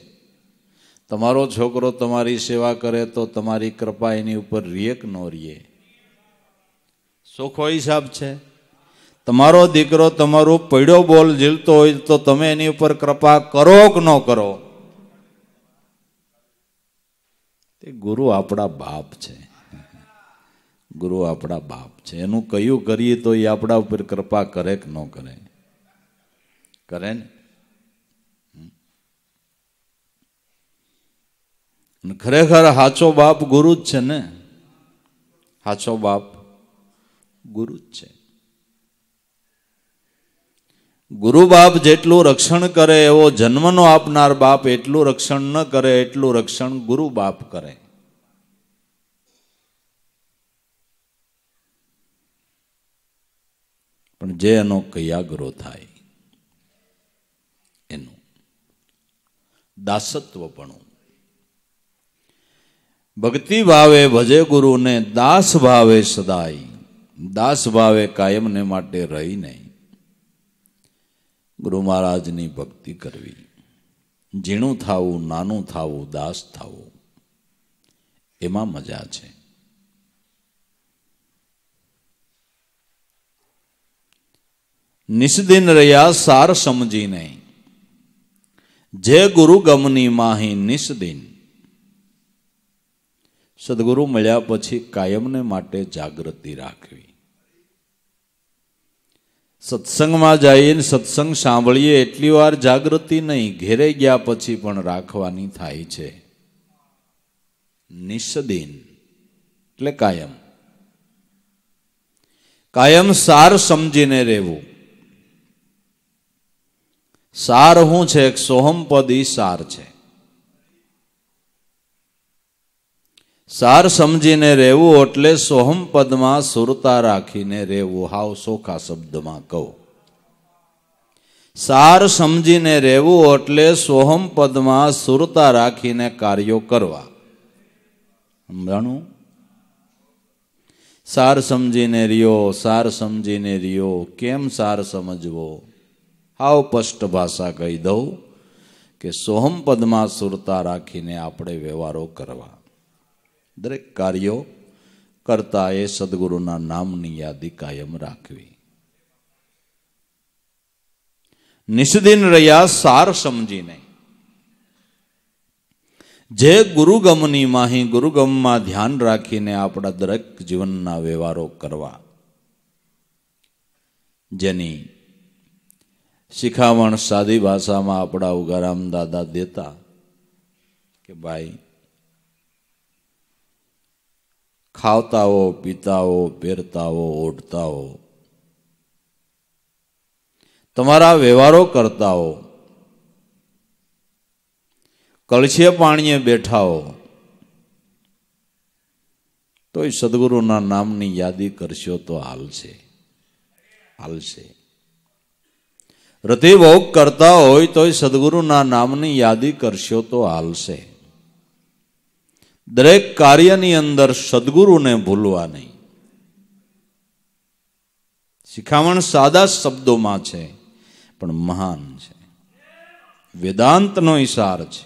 તમારો છોકરો તમારી સેવા કરે તો તમારી કૃપા એની ઉપર રિયક નો રીએ શું ખોઈ સાબ છે તમારો દીકરો તમારું પૈડો બોલ ઝીલતો હોય તો તમે એની ઉપર કૃપા કરો કે ન કરો તે ગુરુ આપણા બાપ છે ગુરુ આપણા બાપ છે એનું કયું કરીએ તો એ આપણા ઉપર કૃપા કરે કે ન કરે કરે ને ખરેખર સાચો બાપ ગુરુ જ છે ને સાચો બાપ ગુરુ જ છે ગુરુ બાપ જેટલું રક્ષણ કરે એવો જન્મનો આપનાર બાપ એટલું રક્ષણ ન કરે એટલું રક્ષણ ગુરુ બાપ કરે પણ જે એનો કયાગરો થાય એનું દાસત્વ પણ ભક્તિ ભાવે ભજે ગુરુને દાસ ભાવે સદાય દાસ ભાવે કાયમને માટે રહી નહીં ગુરુ મહારાજની ભક્તિ કરવી ઝીણું થવું નાનું થવું દાસ થવું એમાં મજા છે નિષ્દિન રહ્યા સાર સમજીને જે ગુરુ ગમની માહી નિષ્દિન સદગુરુ મળ્યા પછી કાયમને માટે જાગૃતિ રાખવી સત્સંગમાં જઈને સત્સંગ સાંભળીએ એટલી વાર જાગૃતિ નહીં ઘેરે ગયા પછી પણ રાખવાની થાય છે નિષદીન એટલે કાયમ કાયમ સાર સમજીને રહેવું સાર હું છે સોહમ પદ સાર છે સાર સમજીને રહેવું એટલે સોહમ પદમાં સુરતા રાખીને રહેવું હાવ સોખા શબ્દમાં કહું સાર સમજીને રહેવું એટલે સોહમ પદમાં સુરતા રાખીને કાર્યો કરવા સમજાણું સાર સમજીને રહ્યો સાર સમજીને રહ્યો કેમ સાર સમજવો હાવ સ્પષ્ટ ભાષા કહી દઉં કે સોહમ પદમાં સુરતા રાખીને આપણે વ્યવહારો કરવા દરેક કાર્યો કરતા એ સદગુરુના નામની યાદી કાયમ રાખવી નિષ્દિન રહ્યા સાર સમજીને જે ગુરુગમની માહી ગુરુગમમાં ધ્યાન રાખીને આપણા દરેક જીવનના વ્યવહારો કરવા જેની શિખામણ સાદી ભાષામાં આપણા ઉગારામ દાદા દેતા કે ભાઈ હો હો પીતા ખાવતાઓ હો ઓઢતા હો તમારા વ્યવહારો કરતા હો કળછે પાણીએ બેઠાઓ તો એ સદગુરુના નામની યાદી કરશો તો હાલશે હાલશે રતિભોગ કરતા હોય તોય સદગુરુના નામની યાદી કરશો તો હાલશે દરેક કાર્યની અંદર સદગુરુને ભૂલવા નહીં શિખામણ સાદા શબ્દોમાં છે પણ મહાન છે વેદાંતનો સાર છે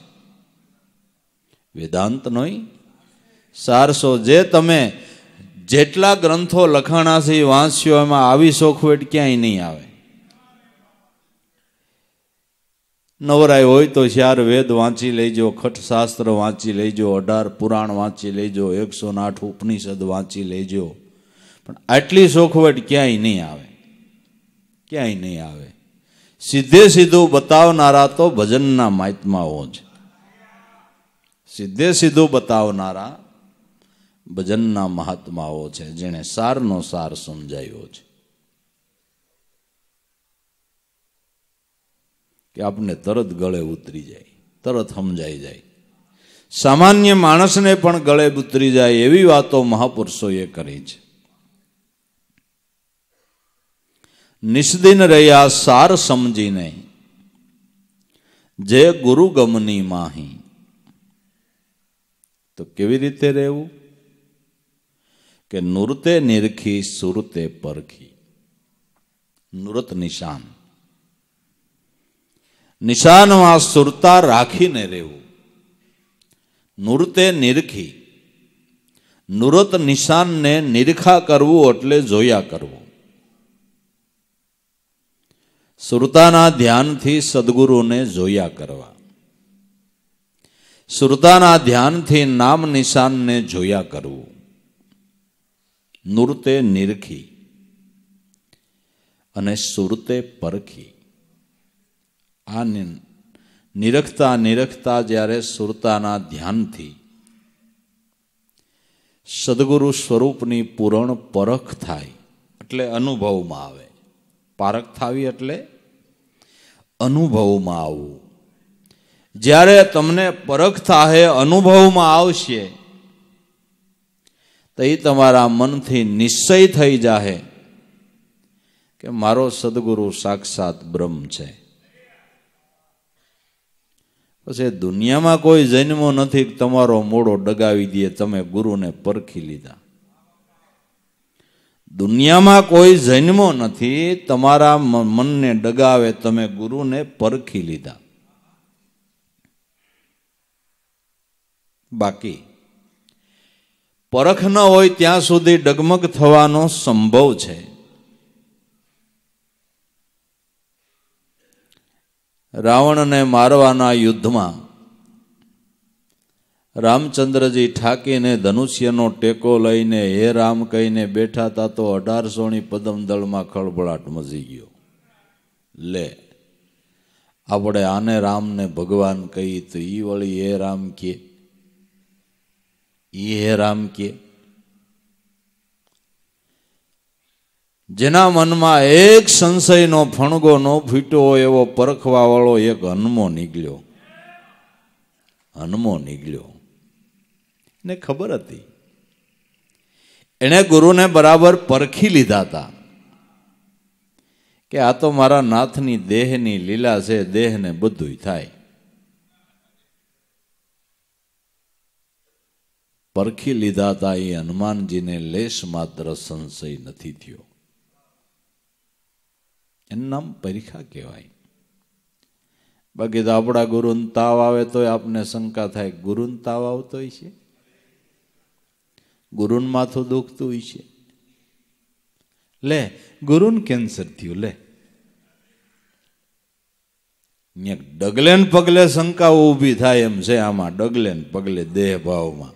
વેદાંતનો સાર સો જે તમે જેટલા ગ્રંથો લખાણા છે વાંચ્યો એમાં આવી સોખવેટ ક્યાંય નહીં આવે નવરાય હોય તો શ્યાર વેદ વાંચી લેજો ખટશાસ્ત્ર વાંચી લેજો અઢાર પુરાણ વાંચી લેજો એકસો આઠ ઉપનિષદ વાંચી લેજો પણ આટલી સોખવટ ક્યાંય નહીં આવે ક્યાંય નહીં આવે સીધે સીધું બતાવનારા તો ભજનના મહાત્માઓ છે સીધે સીધું બતાવનારા ભજનના મહાત્માઓ છે જેણે સારનો સાર સમજાયો છે કે આપણને તરત ગળે ઉતરી જાય તરત સમજાઈ જાય સામાન્ય માણસને પણ ગળે ઉતરી જાય એવી વાતો મહાપુરુષોએ કરી છે નિષ્દિન રહ્યા સાર સમજીને જે ગુરુગમની માહી તો કેવી રીતે રહેવું કે નૃતે નિરખી સુરતે પરખી નૃત નિશાન નિશાનમાં સુરતા રાખીને રહેવું નૃતે નિરખી નૃત નિશાનને નિરખા કરવું એટલે જોયા કરવું સુરતાના ધ્યાનથી સદગુરુને જોયા કરવા સુરતાના ધ્યાનથી નામ નિશાનને જોયા કરવું નૃતે નિરખી અને સુરતે પરખી આ નિરખતા નિરખતા જ્યારે સુરતાના ધ્યાનથી સદગુરુ સ્વરૂપની પૂરણ પરખ થાય એટલે અનુભવમાં આવે પારખ થાવી એટલે અનુભવમાં આવવું જ્યારે તમને પરખ થાહે અનુભવમાં આવશે તો એ તમારા મનથી નિશ્ચય થઈ જાહે કે મારો સદગુરુ સાક્ષાત બ્રહ્મ છે પછી દુનિયામાં કોઈ જન્મો નથી તમારો મોડો ડગાવી દે તમે ગુરુને પરખી લીધા દુનિયામાં કોઈ જન્મો નથી તમારા મનને ડગાવે તમે ગુરુને પરખી લીધા બાકી પરખ ન હોય ત્યાં સુધી ડગમગ થવાનો સંભવ છે રાવણને મારવાના યુદ્ધમાં રામચંદ્રજી ઠાકીને ધનુષ્યનો ટેકો લઈને હે રામ કહીને બેઠા હતા તો અઢારસોની પદમદળમાં ખળભળાટ મચી ગયો લે આપણે આને રામને ભગવાન કહી તો એ વળી હે રામ કે એ હે રામ કે જેના મનમાં એક સંશયનો ફણગો ન ફૂટ્યો હોય એવો પરખવાવાળો એક હનમો નીકળ્યો હનમો નીકળ્યો ને ખબર હતી એણે ગુરુને બરાબર પરખી લીધા હતા કે આ તો મારા નાથની દેહની લીલા છે દેહને બધું થાય પરખી લીધા હતા એ હનુમાનજીને લેશ માત્ર સંશય નથી થયો એનું નામ પરીખા કહેવાય બાકી તો આપણા ગુરુને તાવ આવે તોય આપને શંકા થાય ગુરુને તાવ આવતો હોય છે ગુરુને માથું દુખતું હોય છે લે ગુરુને કેન્સર થયું લે ડગલે ને પગલે શંકા ઊભી થાય એમ છે આમાં ડગલે ને પગલે દેહ ભાવમાં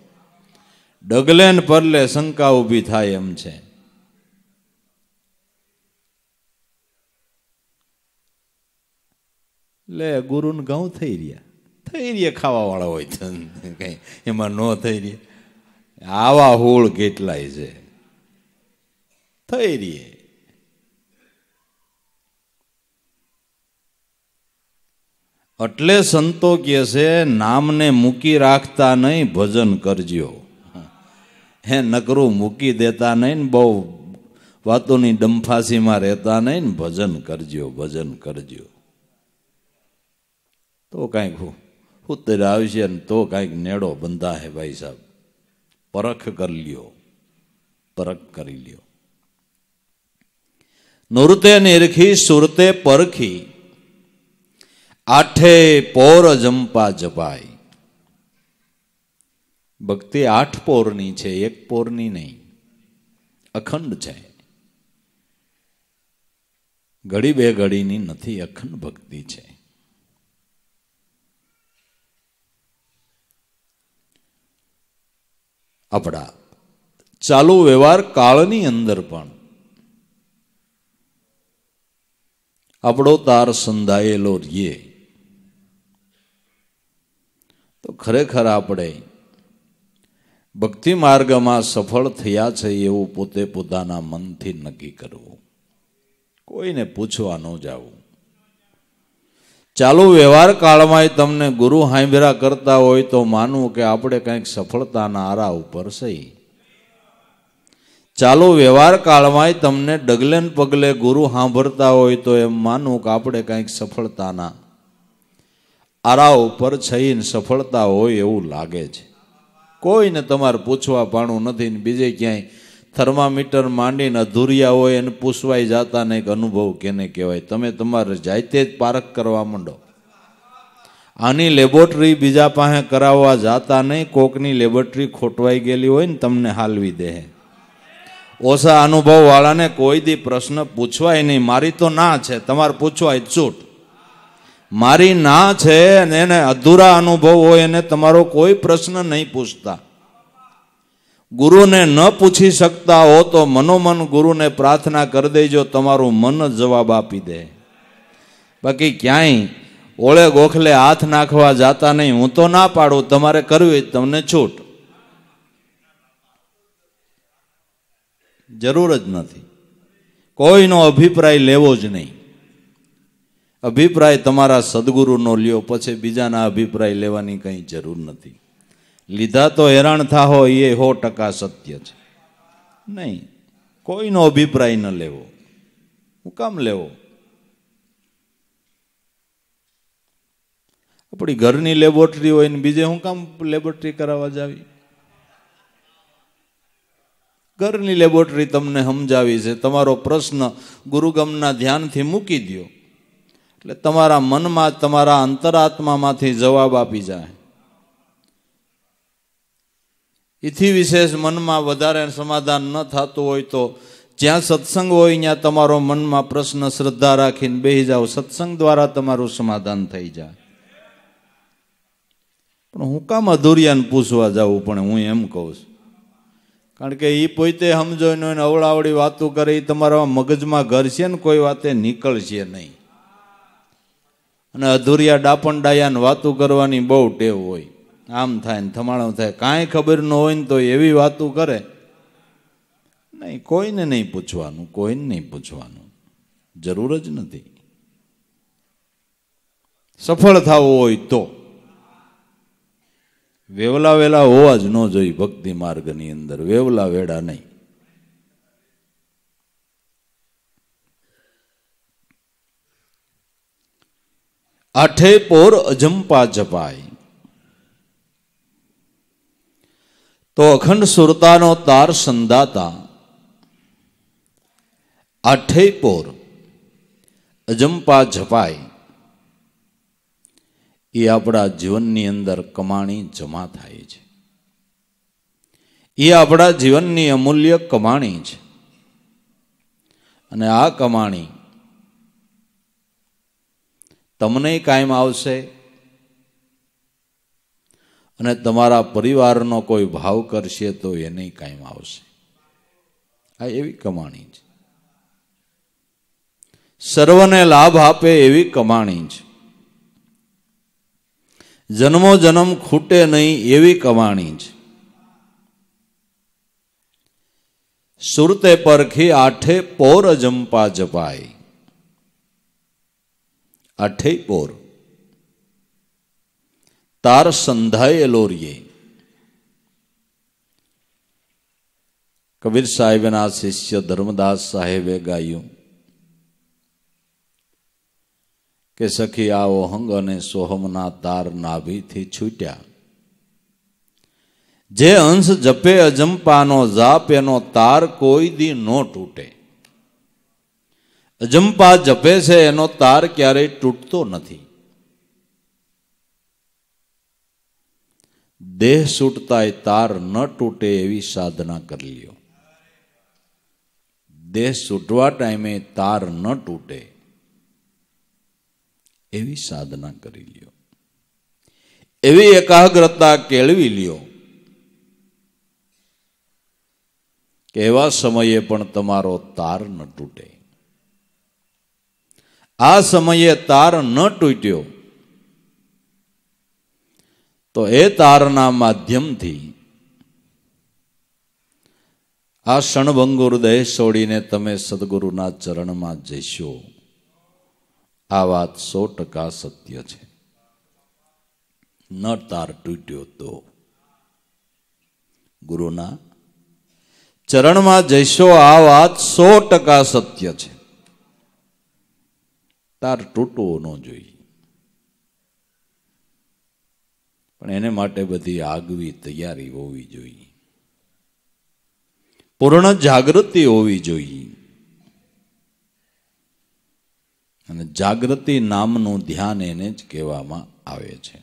ડગલે ને પરલે શંકા ઊભી થાય એમ છે લે ગુરુને ઘઉં થઈ રહ્યા થઈ રહ્યા ખાવાવાળા હોય છે કંઈ એમાં ન થઈ રહ્યા આવા હોળ કેટલાય છે થઈ રહીએ એટલે સંતો કહે છે નામને મૂકી રાખતા નહીં ભજન કરજો હે નકરું મૂકી દેતા નહીં ને બહુ વાતોની ડંફાસીમાં રહેતા નહીં ને ભજન કરજો ભજન કરજો તો કાંઈક હું ઉત્તર આવશે ને તો કાંઈક નેડો બંધા હે ભાઈ સાહેબ પરખ કરી લ્યો પરખ કરી લ્યો નૃતે નિરખી સુરતે પરખી આઠે પોર જંપા જપાય ભક્તિ આઠ પોરની છે એક પોરની નહીં અખંડ છે ઘડી બે ઘડીની નથી અખંડ ભક્તિ છે આપણા ચાલુ વ્યવહાર કાળની અંદર પણ આપણો તાર સંધાયેલો રહીએ તો ખરેખર આપણે ભક્તિ માર્ગમાં સફળ થયા છે એવું પોતે પોતાના મનથી નક્કી કરવું કોઈને પૂછવાનું જ આવું ચાલુ વ્યવહાર કાળમાં તમને ગુરુ હાંભરા કરતા હોય તો માનવું કે આપણે કંઈક સફળતાના આરા ઉપર સહી ચાલુ વ્યવહાર કાળમાં તમને ડગલે પગલે ગુરુ સાંભળતા હોય તો એમ માનવું કે આપણે કંઈક સફળતાના આરા ઉપર છઈને સફળતા હોય એવું લાગે છે કોઈને તમારે પૂછવા પાણું નથી ને બીજે ક્યાંય થર્મામીટર માંડીને અધૂરિયા હોય એને પૂછવાય જાતા ને એક અનુભવ કેને કહેવાય તમે તમારે જાતે જ પારખ કરવા માંડો આની લેબોરેટરી બીજા પાસે કરાવવા જાતા નહીં કોકની લેબોરેટરી ખોટવાઈ ગયેલી હોય ને તમને હાલવી દે ઓછા અનુભવવાળાને કોઈ દી પ્રશ્ન પૂછવાય નહીં મારી તો ના છે તમારે પૂછવાય છૂટ મારી ના છે અને એને અધૂરા અનુભવ હોય એને તમારો કોઈ પ્રશ્ન નહીં પૂછતા ગુરુને ન પૂછી શકતા હો તો મનોમન ગુરુને પ્રાર્થના કરી દેજો તમારું મન જવાબ આપી દે બાકી ક્યાંય ઓળે ગોખલે હાથ નાખવા જાતા નહીં હું તો ના પાડું તમારે કરવી તમને છૂટ જરૂર જ નથી કોઈનો અભિપ્રાય લેવો જ નહીં અભિપ્રાય તમારા સદગુરુનો લ્યો પછી બીજાના અભિપ્રાય લેવાની કંઈ જરૂર નથી લીધા તો હેરાન થાહો એ સો ટકા સત્ય છે નહીં કોઈનો અભિપ્રાય ન લેવો હું કામ લેવો આપણી ઘરની લેબોરેટરી હોય ને બીજે હું કામ લેબોરેટરી કરાવવા જાવી ઘરની લેબોરેટરી તમને સમજાવી છે તમારો પ્રશ્ન ગુરુગમના ધ્યાનથી મૂકી દો એટલે તમારા મનમાં તમારા અંતરાત્મામાંથી જવાબ આપી જાય એથી વિશેષ મનમાં વધારે સમાધાન ન થતું હોય તો જ્યાં સત્સંગ હોય ત્યાં તમારો મનમાં પ્રશ્ન શ્રદ્ધા રાખીને બેસી જાઓ સત્સંગ દ્વારા તમારું સમાધાન થઈ જાય પણ હું કામ અધુરિયાને પૂછવા જાઉં પણ હું એમ કહું છું કારણ કે એ પોતે સમજોઈને હોય અવળાવળી વાતો કરે એ તમારા મગજમાં ઘર છે ને કોઈ વાતે નીકળશે નહીં અને અધુરિયા ડાપણ ડાયાને વાતો કરવાની બહુ ટેવ હોય આમ થાય ને થમાણું થાય કાંઈ ખબર ન હોય ને તો એવી વાતો કરે નહીં કોઈને નહીં પૂછવાનું કોઈને નહીં પૂછવાનું જરૂર જ નથી સફળ થવું હોય તો વેવલા વેલા હોવા જ ન જોઈએ ભક્તિ માર્ગની અંદર વેવલા વેળા નહીં આઠે પોર અજંપા જપાય તો અખંડ સુરતાનો તાર સંદાતા આઠે અજંપા જપાય એ આપણા જીવનની અંદર કમાણી જમા થાય છે એ આપણા જીવનની અમૂલ્ય કમાણી છે અને આ કમાણી તમને કાયમ આવશે અને તમારા પરિવારનો કોઈ ભાવ કરશે તો એને કાયમ આવશે આ એવી કમાણી છે સર્વને લાભ આપે એવી કમાણી છે જન્મો જન્મ ખૂટે નહીં એવી કમાણી છે સુરતે પરખી આઠે પોર અજંપા જપાય આઠે પોર તાર સંધાયેલો રીએ કબીર સાહેબના શિષ્ય ધર્મદાસ સાહેબે ગાયું કે સખી આ ઓહંગ અને સોહમના તાર નાભીથી છૂટ્યા જે અંશ જપે અજંપાનો જાપ એનો તાર કોઈ દી ન તૂટે અજંપા જપે છે એનો તાર ક્યારેય તૂટતો નથી દેહ છૂટતાય તાર ન તૂટે એવી સાધના કરી લ્યો દેહ છૂટવા ટાઈમે તાર ન તૂટે એવી સાધના કરી લ્યો એવી એકાગ્રતા કેળવી લ્યો કે એવા સમયે પણ તમારો તાર ન તૂટે આ સમયે તાર ન તૂટ્યો તો એ તારના માધ્યમથી આ ક્ષણભંગુર દેહ છોડીને તમે સદગુરુના ચરણમાં જઈશો આ વાત સો ટકા સત્ય છે ન તાર તૂટ્યો તો ગુરુના ચરણમાં જઈશો આ વાત સો ટકા સત્ય છે તાર તૂટવો ન જોઈએ પણ એને માટે બધી આગવી તૈયારી હોવી જોઈએ પૂર્ણ જાગૃતિ હોવી જોઈએ અને જાગૃતિ નામનું ધ્યાન એને જ કહેવામાં આવે છે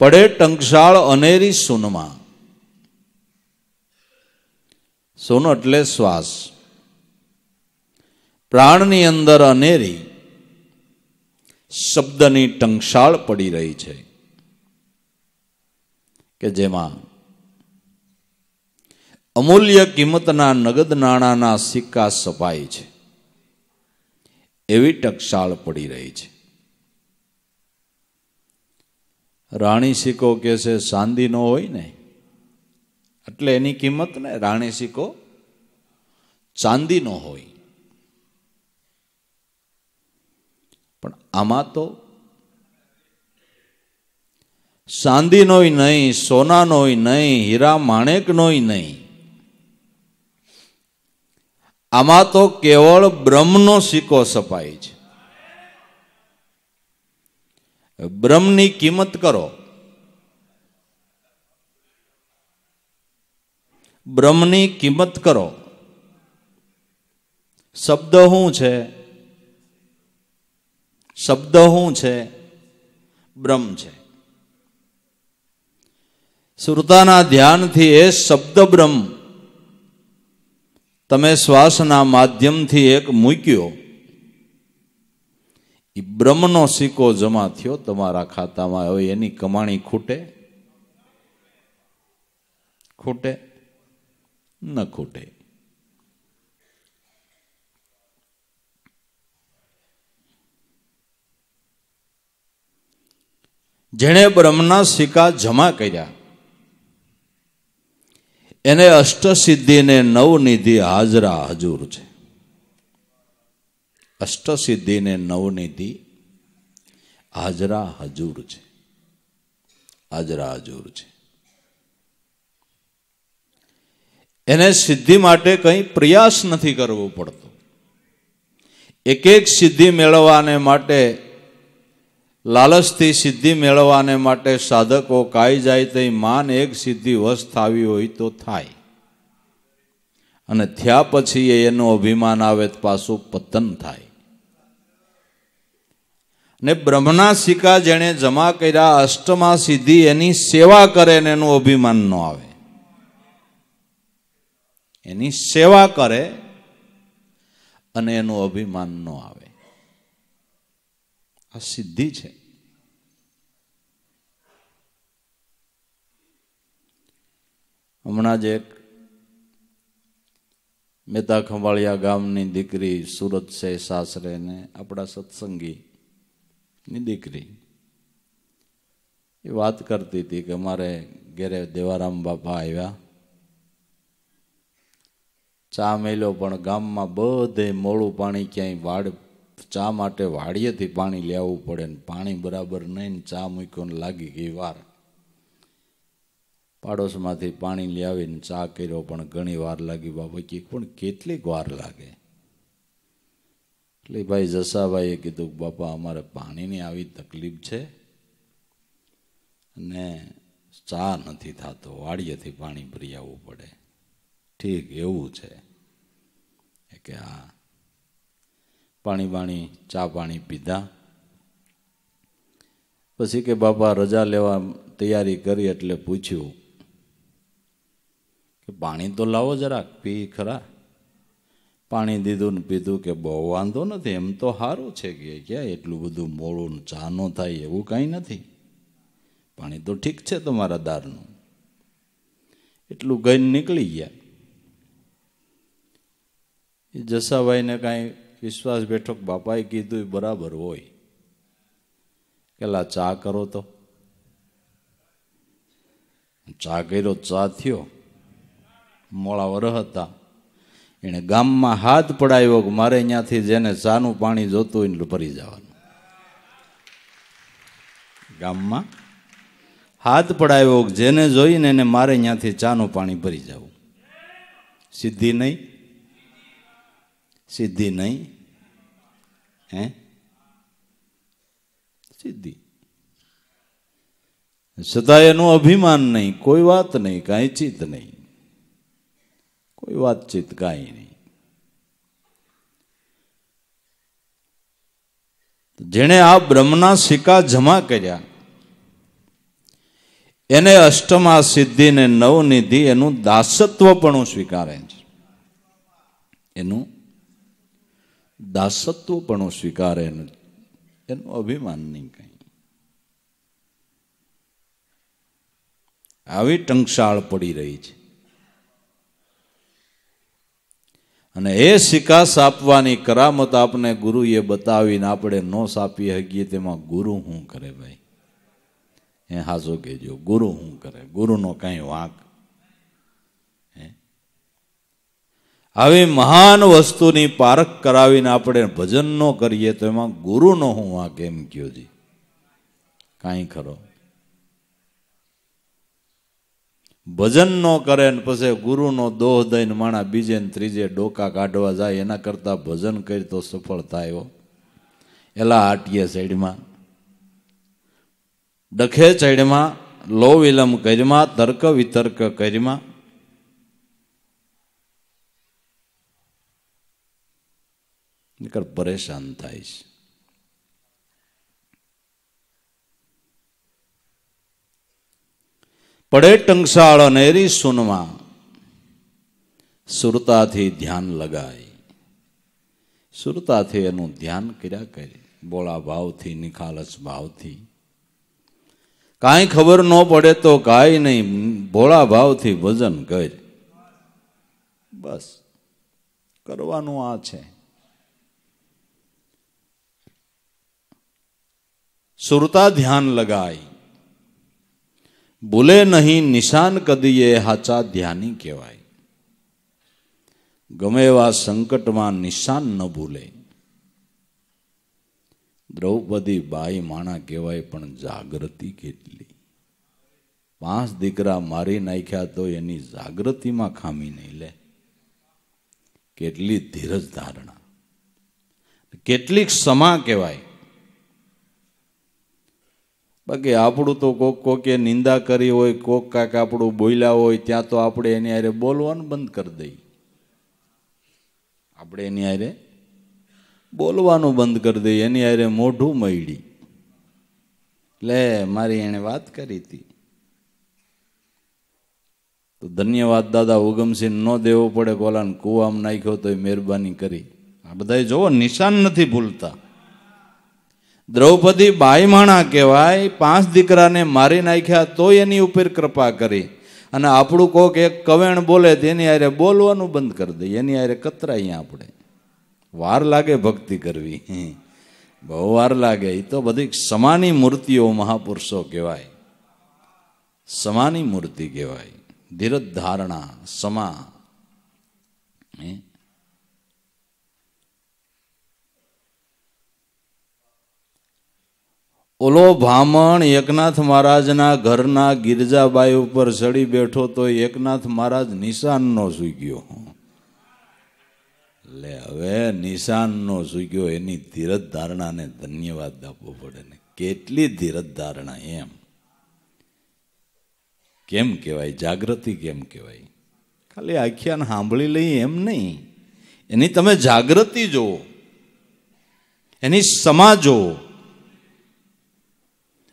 પડે ટંકશાળ અનેરી સુનમાં સુન એટલે શ્વાસ પ્રાણની અંદર અનેરી શબ્દની ટંકશાળ પડી રહી છે કે જેમાં અમૂલ્ય કિંમતના નગદ નાણાંના સિક્કા સપાય છે એવી ટકશાળ પડી રહી છે રાણી સિક્કો કે છે ચાંદીનો હોય ને એટલે એની કિંમત ને રાણી સિક્કો ચાંદીનો હોય પણ આમાં તો ચાંદીનોય નહીં સોનાનોય નહીં હીરા માણેકનોય નહીં આમાં તો કેવળ બ્રહ્મનો સિક્કો સપાય છે બ્રહ્મની કિંમત કરો બ્રહ્મની કિંમત કરો શબ્દ શું છે શબ્દ શું છે બ્રહ્મ છે શ્રોતાના ધ્યાનથી એ શબ્દ બ્રહ્મ તમે શ્વાસના માધ્યમથી એક મૂક્યો એ બ્રહ્મનો સિક્કો જમા થયો તમારા ખાતામાં હવે એની કમાણી ખૂટે ખૂટે ન ખૂટે જેણે બ્રહ્મના સિક્કા જમા કર્યા એને અષ્ટસિદ્ધિને નવનિધિ હાજરા હજુર છે અષ્ટસિદ્ધિને નવનિધિ હાજરા હજુર છે હાજરા હજુર છે એને સિદ્ધિ માટે કંઈ પ્રયાસ નથી કરવો પડતો એક એક સિદ્ધિ મેળવવાને માટે લાલચથી સિદ્ધિ મેળવવાને માટે સાધકો કાઈ જાય તે માન એક સિદ્ધિ વશ થાવી હોય તો થાય અને થયા પછી એનું અભિમાન આવે પાછું પતન થાય ને બ્રહ્મના સિક્કા જેણે જમા કર્યા અષ્ટમા સિદ્ધિ એની સેવા કરે ને એનું અભિમાન ન આવે એની સેવા કરે અને એનું અભિમાન ન આવે આ સિદ્ધિ છે હમણાં જ એક મેતા ખંભાળિયા ગામની દીકરી સુરત છે સાસરે ને આપણા સત્સંગીની દીકરી એ વાત કરતી હતી કે અમારે ઘેરે દેવારામ બાપા આવ્યા ચા મેલ્યો પણ ગામમાં બધે મોળું પાણી ક્યાંય વાડ ચા માટે વાડીએથી પાણી લેવું પડે ને પાણી બરાબર નહીં ને ચા મૂક્યો લાગી ગઈ વાર પાડોશમાંથી પાણી લઈ આવીને ચા કર્યો પણ ઘણી વાર લાગી બાબા કે પણ કેટલીક વાર લાગે એટલે ભાઈ જસાભાઈએ કીધું કે બાપા અમારે પાણીની આવી તકલીફ છે અને ચા નથી થતો વાડીએથી પાણી ભરી આવવું પડે ઠીક એવું છે કે આ પાણી પાણી ચા પાણી પીધા પછી કે બાપા રજા લેવા તૈયારી કરી એટલે પૂછ્યું કે પાણી તો લાવો જરાક પી ખરા પાણી દીધું ને પીધું કે બહુ વાંધો નથી એમ તો સારું છે કે ક્યાં એટલું બધું મોડું ચા ન થાય એવું કંઈ નથી પાણી તો ઠીક છે તમારા દારનું એટલું ગઈને નીકળી ગયા એ જસાભાઈને કાંઈ વિશ્વાસ બેઠક બાપાએ કીધું એ બરાબર હોય પેલા ચા કરો તો ચા કર્યો ચા થયો મોળાવર હતા એણે ગામમાં હાથ પડાવ્યો કે મારે અહીંયાથી જેને ચાનું પાણી જોતું હોય એને ભરી જવાનું ગામમાં હાથ પડાવ્યો જેને જોઈને એને મારે અહીંયાથી ચાનું પાણી ભરી જવું સિદ્ધિ નહીં સિદ્ધિ નહીં હે સિદ્ધિ છતાં એનું અભિમાન નહીં કોઈ વાત નહીં કાંઈ ચિત્ત નહીં કોઈ વાત વાતચીત કાંઈ નહીં જેણે આ બ્રહ્મના સિક્કા જમા કર્યા એને અષ્ટમા સિદ્ધિ ને નવનિધિ એનું દાસત્વ પણ સ્વીકારે છે એનું દાસત્વપણું સ્વીકારે એનું અભિમાન નહીં કંઈ આવી ટંકશાળ પડી રહી છે અને એ શિકાસ આપવાની કરામત આપને ગુરુએ બતાવીને આપણે નો સાપી શકીએ તેમાં ગુરુ શું કરે ભાઈ એ હાજો કહેજો ગુરુ શું કરે ગુરુનો કાંઈ વાંક આવી મહાન વસ્તુની પારખ કરાવીને આપણે ભજન ન કરીએ તો એમાં ગુરુનો હું આ કેમ કયો જી કાંઈ ખરો ભજન ન કરે ને પછી ગુરુનો દોહ દઈને માણા બીજે ને ત્રીજે ડોકા કાઢવા જાય એના કરતાં ભજન કરી તો સફળ થાય એલા હાટીએ સાઈડમાં ડખે ચડમાં લો વિલંબ કર્યમાં તર્ક વિતર્ક કર્યમાં નકર પરેશાન થાય છે પડે ટંકશાળ અનેરી સુનમાં સુરતાથી ધ્યાન લગાય સુરતાથી એનું ધ્યાન કર્યા કરે બોળા ભાવથી નિખાલસ ભાવથી કાંઈ ખબર ન પડે તો કાંઈ નહીં ભોળા ભાવથી વજન કર બસ કરવાનું આ છે સુરતા ધ્યાન લગાય ભૂલે નહીં નિશાન કદીએ હાચા ધ્યાની કહેવાય ગમે એવા સંકટમાં નિશાન ન ભૂલે દ્રૌપદી બાઈ માણા કહેવાય પણ જાગૃતિ કેટલી પાંચ દીકરા મારી નાખ્યા તો એની જાગૃતિમાં ખામી નહીં લે કેટલી ધીરજ ધારણા કેટલીક સમા કહેવાય બાકી આપણું તો કોક કોકે નિંદા કરી હોય કોક કાંક આપણું બોલ્યા હોય ત્યાં તો આપણે એની હારે બોલવાનું બંધ કરી દઈએ આપણે એની હારે બોલવાનું બંધ કરી દઈએ એની હારે મોઢું મળી લે મારી એણે વાત કરી હતી તો ધન્યવાદ દાદા ઉગમસિંહ ન દેવો પડે કોલાને કુવામાં નાખ્યો તો એ મહેરબાની કરી આ બધા જોવો નિશાન નથી ભૂલતા દ્રૌપદી બાયમાણા કહેવાય પાંચ દીકરાને મારી નાખ્યા તો એની ઉપર કૃપા કરી અને આપણું કોક એક કવેણ બોલે તેની આરે બોલવાનું બંધ કરી દે એની આરે કતરાઈએ આપણે વાર લાગે ભક્તિ કરવી બહુ વાર લાગે એ તો બધી સમાની મૂર્તિઓ મહાપુરુષો કહેવાય સમાની મૂર્તિ કહેવાય ધીરજ ધારણા સમા હે ઓલો ભામણ એકનાથ મહારાજના ઘરના ગિરજાબાઈ ઉપર ચડી બેઠો તો એકનાથ મહારાજ નિશાનનો સૂગ્યો એટલે હવે નિશાનનો સૂગ્યો એની ધીરજ ધારણાને ધન્યવાદ આપવો પડે ને કેટલી ધીરજ ધારણા એમ કેમ કહેવાય જાગૃતિ કેમ કહેવાય ખાલી આખ્યાન સાંભળી લઈએ એમ નહીં એની તમે જાગૃતિ જુઓ એની સમા જુઓ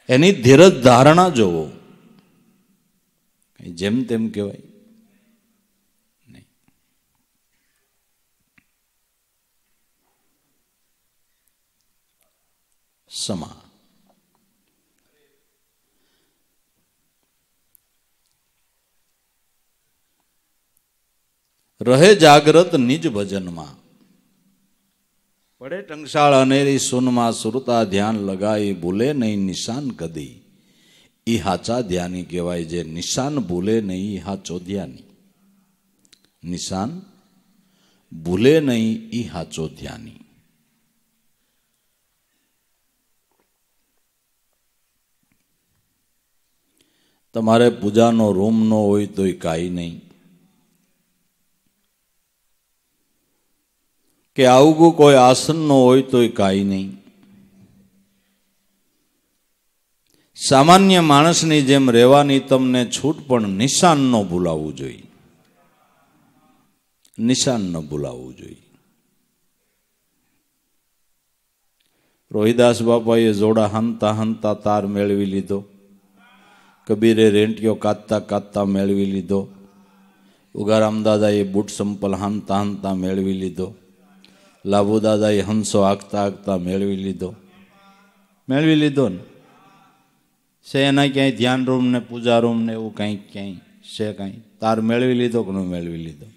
એની ધીરજ ધારણા જોવો જેમ તેમ કહેવાય સમા રહે જાગ્રત નિજ ભજનમાં પડે ટંગશાળ અનેરી સુનમાં સુરતા ધ્યાન લગાઈ ભૂલે નહીં નિશાન કદી ઈ હાચા ધ્યાની કહેવાય જે નિશાન ભૂલે નહીં હાચો ધ્યાની નિશાન ભૂલે નહીં ઈ હાચો ધ્યાની તમારે પૂજાનો રૂમ ન હોય તો એ કાંઈ નહીં કે આવગું કોઈ આસનનો હોય તો એ કાંઈ નહીં સામાન્ય માણસની જેમ રહેવાની તમને છૂટ પણ નિશાન ન ભૂલાવવું જોઈએ નિશાન ન ભૂલાવવું જોઈએ રોહિદાસ બાપાએ જોડા હંતા હંતા તાર મેળવી લીધો કબીરે રેંટિયો કાતતા કાતતા મેળવી લીધો ઉગારામ દાદાએ બુટ સંપલ હાંતા હાંતા મેળવી લીધો લાભુ દાદાએ હંસો આગતા આગતા મેળવી લીધો મેળવી લીધો ને છે એના ક્યાંય ધ્યાન રૂમ ને પૂજા રૂમ ને એવું કંઈક ક્યાંય છે કાંઈ તાર મેળવી લીધો કે ન મેળવી લીધો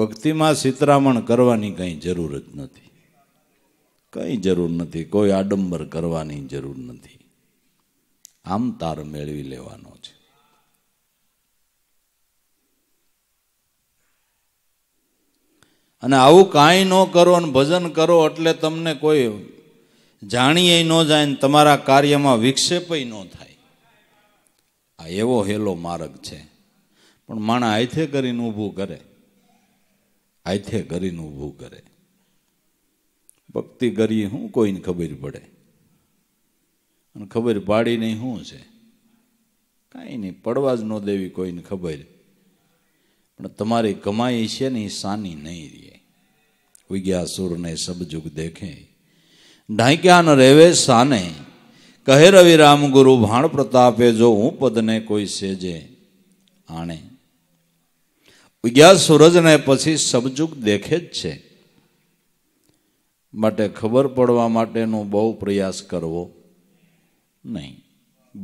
ભક્તિમાં સિતરામણ કરવાની કંઈ જરૂર જ નથી કંઈ જરૂર નથી કોઈ આડંબર કરવાની જરૂર નથી આમ તાર મેળવી લેવાનો છે અને આવું કાંઈ ન કરો અને ભજન કરો એટલે તમને કોઈ જાણીએ ન જાય ને તમારા કાર્યમાં વિક્ષેપય ન થાય આ એવો હેલો માર્ગ છે પણ માણા આથે કરીને ઊભું કરે આથે કરીને ઊભું કરે ભક્તિ કરી શું કોઈને ખબર પડે અને ખબર પાડી નહીં શું છે કાંઈ નહીં પડવા જ ન દેવી કોઈને ખબર પણ તમારી કમાઈ છે ને એ સાની નહીં રહે ઉગ્યા સુરને સબજુગ દેખે ઢાંક્યા ન રહેવે સાને કહે રવિ રામ ગુરુ ભાણ પ્રતાપે જો હું પદને કોઈ સેજે આણે ઉગ્યા સૂરજને પછી સબજુક દેખે જ છે માટે ખબર પડવા માટેનો બહુ પ્રયાસ કરવો નહીં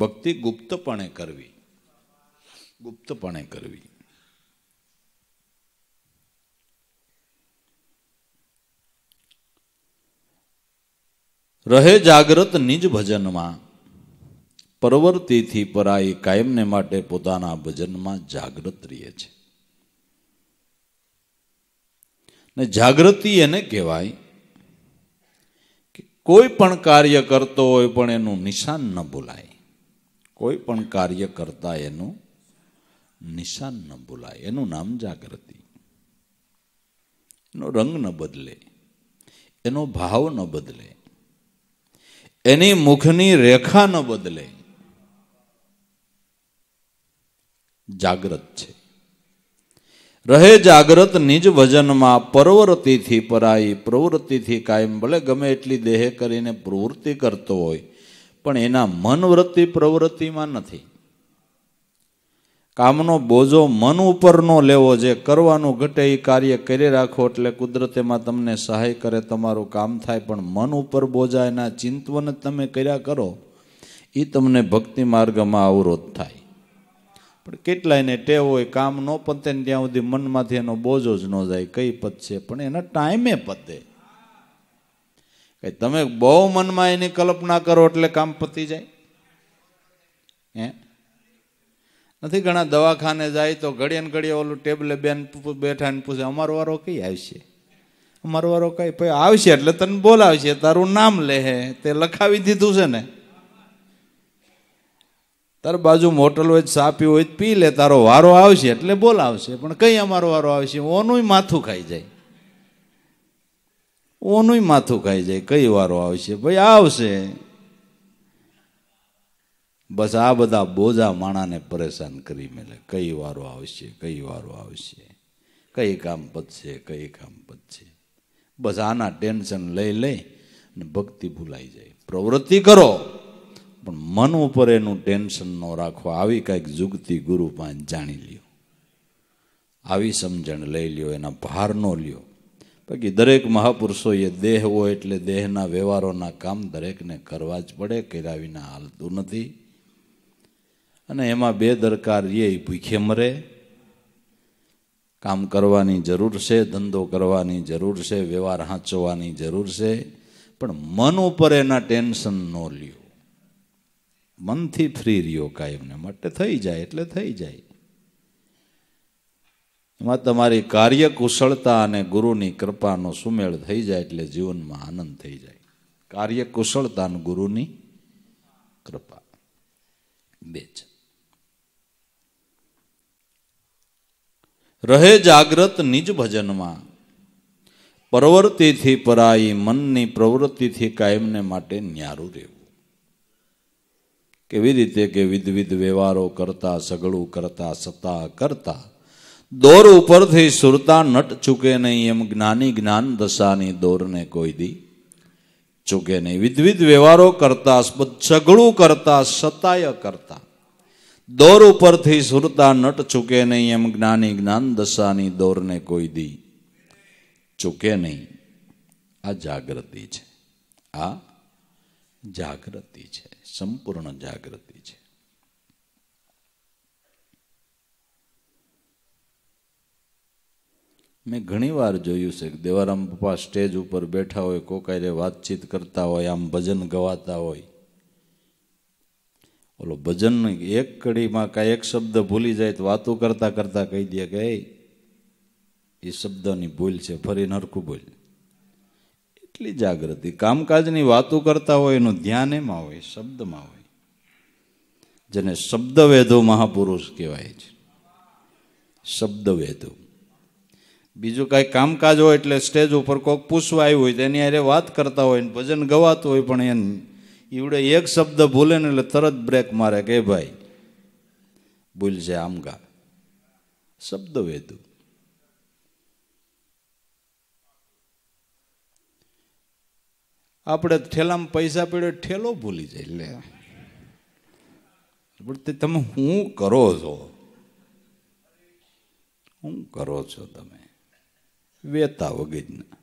ભક્તિ ગુપ્તપણે કરવી ગુપ્તપણે કરવી રહે જાગ્રત નિજ ભજનમાં પરવર્તીથી પરાઈ કાયમને માટે પોતાના ભજનમાં જાગૃત રહે છે ને જાગૃતિ એને કહેવાય કે કોઈ પણ કાર્ય કરતો હોય પણ એનું નિશાન ન ભૂલાય કોઈ પણ કાર્ય કરતા એનું નિશાન ન ભૂલાય એનું નામ જાગૃતિ એનો રંગ ન બદલે એનો ભાવ ન બદલે એની મુખની રેખા ન બદલે જાગ્રત છે રહે જાગ્રત નિજ વજનમાં પ્રવૃત્તિથી પરાઈ પ્રવૃત્તિથી કાયમ ભલે ગમે એટલી દેહ કરીને પ્રવૃત્તિ કરતો હોય પણ એના મન વૃત્તિ પ્રવૃત્તિમાં નથી કામનો બોજો મન ઉપરનો લેવો જે કરવાનું ઘટે એ કાર્ય કરી રાખો એટલે કુદરત એમાં તમને સહાય કરે તમારું કામ થાય પણ મન ઉપર બોજા એના ચિંતવન તમે કર્યા કરો એ તમને ભક્તિ માર્ગમાં અવરોધ થાય પણ કેટલાય કેટલાયને ટેવ હોય કામ ન પતે ને ત્યાં સુધી મનમાંથી એનો બોજો જ ન જાય કઈ પતશે પણ એના ટાઈમે પતે કઈ તમે બહુ મનમાં એની કલ્પના કરો એટલે કામ પતી જાય હે નથી ઘણા દવાખાને જાય તો ઘડીએ ને ઘડીએ ઓલું ટેબલે બેન બેઠા ને પૂછે અમારો વારો કઈ આવશે અમારો વારો કઈ પછી આવશે એટલે તને બોલાવશે તારું નામ લે હે તે લખાવી દીધું છે ને તારી બાજુ હોટલ હોય ચા પી હોય પી લે તારો વારો આવશે એટલે બોલાવશે પણ કઈ અમારો વારો આવશે ઓનું માથું ખાઈ જાય ઓનું માથું ખાઈ જાય કઈ વારો આવશે ભાઈ આવશે બસ આ બધા બોજા માણાને પરેશાન કરી મેલે કઈ વારો આવશે કઈ વારો આવશે કઈ કામ પતશે કઈ કામ પતશે બસ આના ટેન્શન લઈ લઈ અને ભક્તિ ભૂલાઈ જાય પ્રવૃત્તિ કરો પણ મન ઉપર એનું ટેન્શન ન રાખો આવી કાંઈક જુગતી ગુરુ પાંચ જાણી લ્યો આવી સમજણ લઈ લ્યો એના ભાર ન લ્યો બાકી દરેક મહાપુરુષોએ દેહ હોય એટલે દેહના વ્યવહારોના કામ દરેકને કરવા જ પડે કર્યા વિના હાલતું નથી અને એમાં બે દરકાર રે ભૂખે મરે કામ કરવાની જરૂર છે ધંધો કરવાની જરૂર છે વ્યવહાર હાંચવાની જરૂર છે પણ મન ઉપર એના ટેન્શન ન લ્યો મનથી ફ્રી રહ્યો કાયમને માટે થઈ જાય એટલે થઈ જાય એમાં તમારી કાર્ય કુશળતા અને ગુરુની કૃપાનો સુમેળ થઈ જાય એટલે જીવનમાં આનંદ થઈ જાય કાર્ય કુશળતા અને ગુરુની કૃપા બે છે રહે જાગ્રત નિજ ભજનમાં પ્રવૃત્તિથી પરાઈ મનની પ્રવૃત્તિથી કાયમને માટે ન્યારું રહેવું કેવી રીતે કે વિધવિધ વ્યવહારો કરતા સગળું કરતા સત્તા કરતા દોર ઉપરથી સુરતા નટ ચૂકે નહીં એમ જ્ઞાની જ્ઞાન દશાની દોરને કોઈ દી ચૂકે નહીં વિધવિધ વ્યવહારો કરતા સગળું કરતા સતાય કરતા દોર ઉપરથી સુરતા નટ ચૂકે નહીં એમ જ્ઞાની જ્ઞાન દશાની દોરને કોઈ દી ચૂકે નહીં આ જાગૃતિ છે આ જાગૃતિ છે સંપૂર્ણ જાગૃતિ છે મેં ઘણી વાર જોયું છે કે દેવારામ પપ્પા સ્ટેજ ઉપર બેઠા હોય કોકાયરે વાતચીત કરતા હોય આમ ભજન ગવાતા હોય ઓલો ભજન એક કડીમાં કાંઈ એક શબ્દ ભૂલી જાય તો વાતો કરતા કરતા કહી દે કે એ શબ્દની ભૂલ છે ફરી નરખું ભૂલ એટલી જાગૃતિ કામકાજની વાતો કરતા હોય એનું ધ્યાન એમાં હોય શબ્દમાં હોય જેને શબ્દવેધો મહાપુરુષ કહેવાય છે શબ્દવેધો બીજું કાંઈ કામકાજ હોય એટલે સ્ટેજ ઉપર કોઈક પૂછવા આવ્યું હોય તેની અરે વાત કરતા હોય ભજન ગવાતું હોય પણ એને ઈવડે એક શબ્દ ભૂલે ને એટલે તરત બ્રેક મારે કે ભાઈ ભૂલ છે આમગા શબ્દ વેધુ આપણે ઠેલામાં પૈસા પીડે ઠેલો ભૂલી જાય લે પણ તે તમે હું કરો છો હું કરો છો તમે વેતા વગરના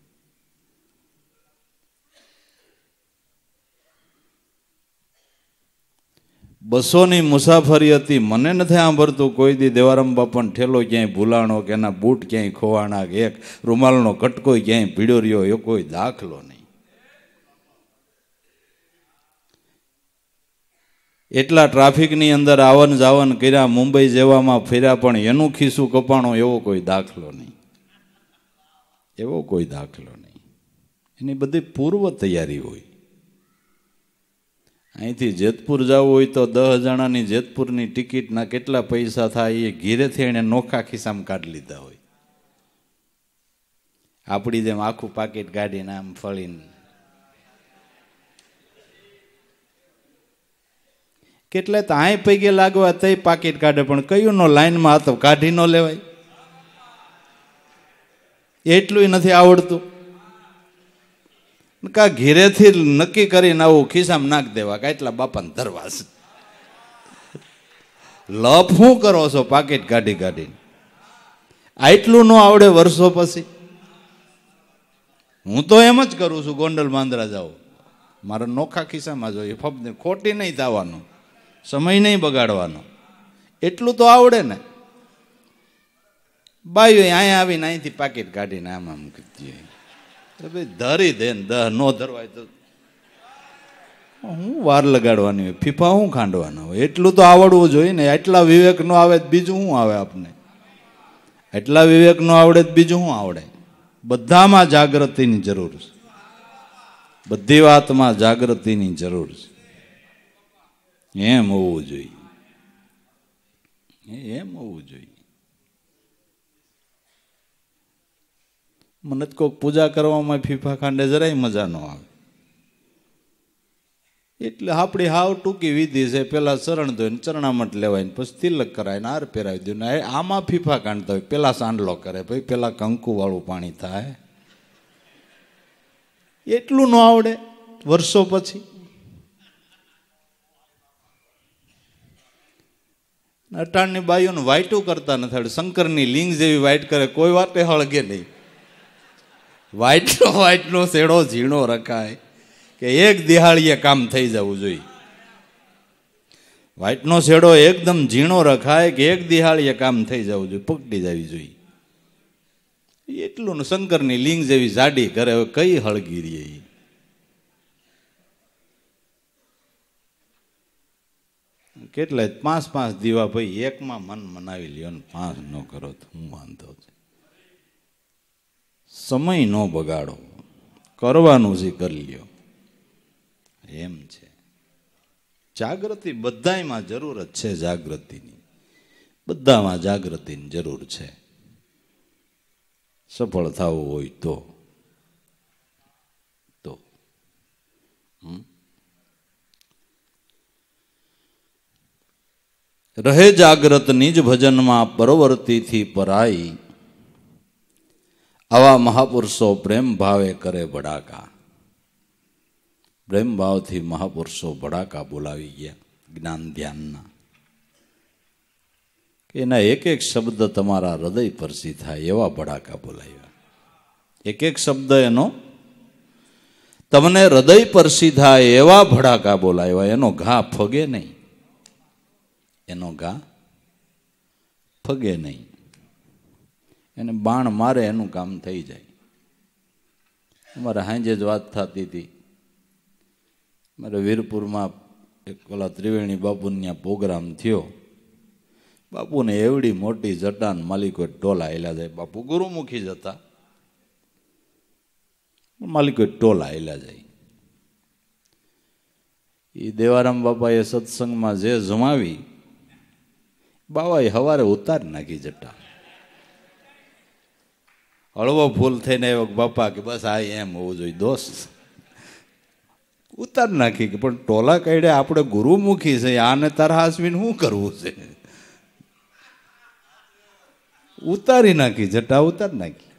બસોની મુસાફરી હતી મને નથી સાંભળતું કોઈ દી દેવારામ બાપાને ઠેલો ક્યાંય ભૂલાણો કે એના બૂટ ક્યાંય ખોવાણા કે એક રૂમાલનો કટકો ક્યાંય ભીડો રહ્યો એ કોઈ દાખલો નહીં એટલા ટ્રાફિકની અંદર આવન જાવન કર્યા મુંબઈ જેવામાં ફેર્યા પણ એનું ખિસ્સું કપાણો એવો કોઈ દાખલો નહીં એવો કોઈ દાખલો નહીં એની બધી પૂર્વ તૈયારી હોય અહીંથી જેતપુર જવું હોય તો દસ જણાની જેતપુરની ટિકિટના કેટલા પૈસા થાય એ ઘીરેથી એણે નોખા ખિસ્સામાં કાઢી લીધા હોય આપણી જેમ આખું પાકીટ કાઢીને આમ ફળીને કેટલે તો આય પૈકે લાગવા તય પાકીટ કાઢે પણ કયું નો લાઈનમાં હતો કાઢી ન લેવાય એટલું નથી આવડતું કા ઘેરેથી નક્કી કરીને આવું ખિસ્સામાં નાખ દેવા કા એટલા બાપાને ધરવાસ છે લપ શું કરો છો પાકીટ કાઢી કાઢીને આટલું ન આવડે વર્ષો પછી હું તો એમ જ કરું છું ગોંડલ માંદરા જાઉં મારા નોખા ખિસ્સામાં જોઈએ ફબને ખોટી નહીં થવાનું સમય નહીં બગાડવાનો એટલું તો આવડે ને બાયો અહીંયા આવીને અહીંથી પાકીટ કાઢીને આમ આમ કરી ભાઈ ધરી દે ને દહ ન ધરવાય તો હું વાર લગાડવાની હોય ફીફા હું ખાંડવાના હોય એટલું તો આવડવું જોઈએ ને એટલા વિવેક નો આવે બીજું શું આવે આપને એટલા વિવેક નો આવડે બીજું શું આવડે બધામાં જાગૃતિની જરૂર છે બધી વાતમાં જાગૃતિની જરૂર છે એમ હોવું જોઈએ એમ હોવું જોઈએ મને તો કોઈક પૂજા કરવામાં ફીફા ખાંડે જરાય મજા ન આવે એટલે આપણી હાવ ટૂંકી વિધિ છે પહેલાં શરણ ધોઈને ચરણામટ લેવાય પછી તિલક કરાય ને હાર પહેરાવી દઉં ને આમાં ફીફા કાઢતા હોય પહેલાં સાંડલો કરે પછી પહેલાં કંકુવાળું પાણી થાય એટલું ન આવડે વર્ષો પછી અટાણની બાયોને વાઇટું કરતા નથી શંકરની લિંગ જેવી વાઇટ કરે કોઈ વાતે હળગે નહીં વાઇટનો વાઇટનો શેડો ઝીણો રખાય કે એક દિહાળીએ કામ થઈ જવું જોઈએ વાઇટનો શેડો એકદમ ઝીણો રખાય કે એક દિહાળીએ કામ થઈ જવું જોઈએ પકડી જવી જોઈએ એટલું શંકરની લિંગ જેવી જાડી કરે હવે કઈ હળગી રહી કેટલા પાંચ પાંચ દીવા ભાઈ એકમાં મન મનાવી લ્યો ને પાંચ ન કરો તો હું વાંધો છું સમય ન બગાડો કરવાનું છે કરી લ્યો એમ છે જાગૃતિ બધામાં જરૂર જ છે જાગૃતિની બધામાં જાગૃતિની જરૂર છે સફળ થવું હોય તો તો રહે જાગ્રતની જ ભજનમાં પ્રવૃત્તિથી પરાઈ આવા મહાપુરુષો પ્રેમ ભાવે કરે ભડાકા પ્રેમ ભાવથી મહાપુરુષો ભડાકા બોલાવી ગયા જ્ઞાન ધ્યાનના એના એક એક શબ્દ તમારા હૃદય પરસી થાય એવા ભડાકા બોલાવ્યા એક એક શબ્દ એનો તમને હૃદય પરસી થાય એવા ભડાકા બોલાવ્યા એનો ઘા ફગે નહીં એનો ઘા ફગે નહીં એને બાણ મારે એનું કામ થઈ જાય અમારે હાંજે જ વાત થતી હતી મારે વીરપુરમાં એક ઓલા ત્રિવેણી બાપુને ત્યાં પ્રોગ્રામ થયો બાપુને એવડી મોટી જટાન માલિકો ટોલા એલા જાય બાપુ ગુરુમુખી જ હતા માલિકો ટોલા એલા જાય એ દેવારામ બાપાએ સત્સંગમાં જે જમાવી બાવાએ હવારે ઉતારી નાખી જટા હળવો ફૂલ થઈને આવ્યો બાપા કે બસ આ એમ હોવું જોઈએ દોસ્ત ઉતાર નાખી કે પણ ટોલા કઈડે આપણે ગુરુમુખી છે આને તારા હાસવીને શું કરવું છે ઉતારી નાખી જટા ઉતાર નાખી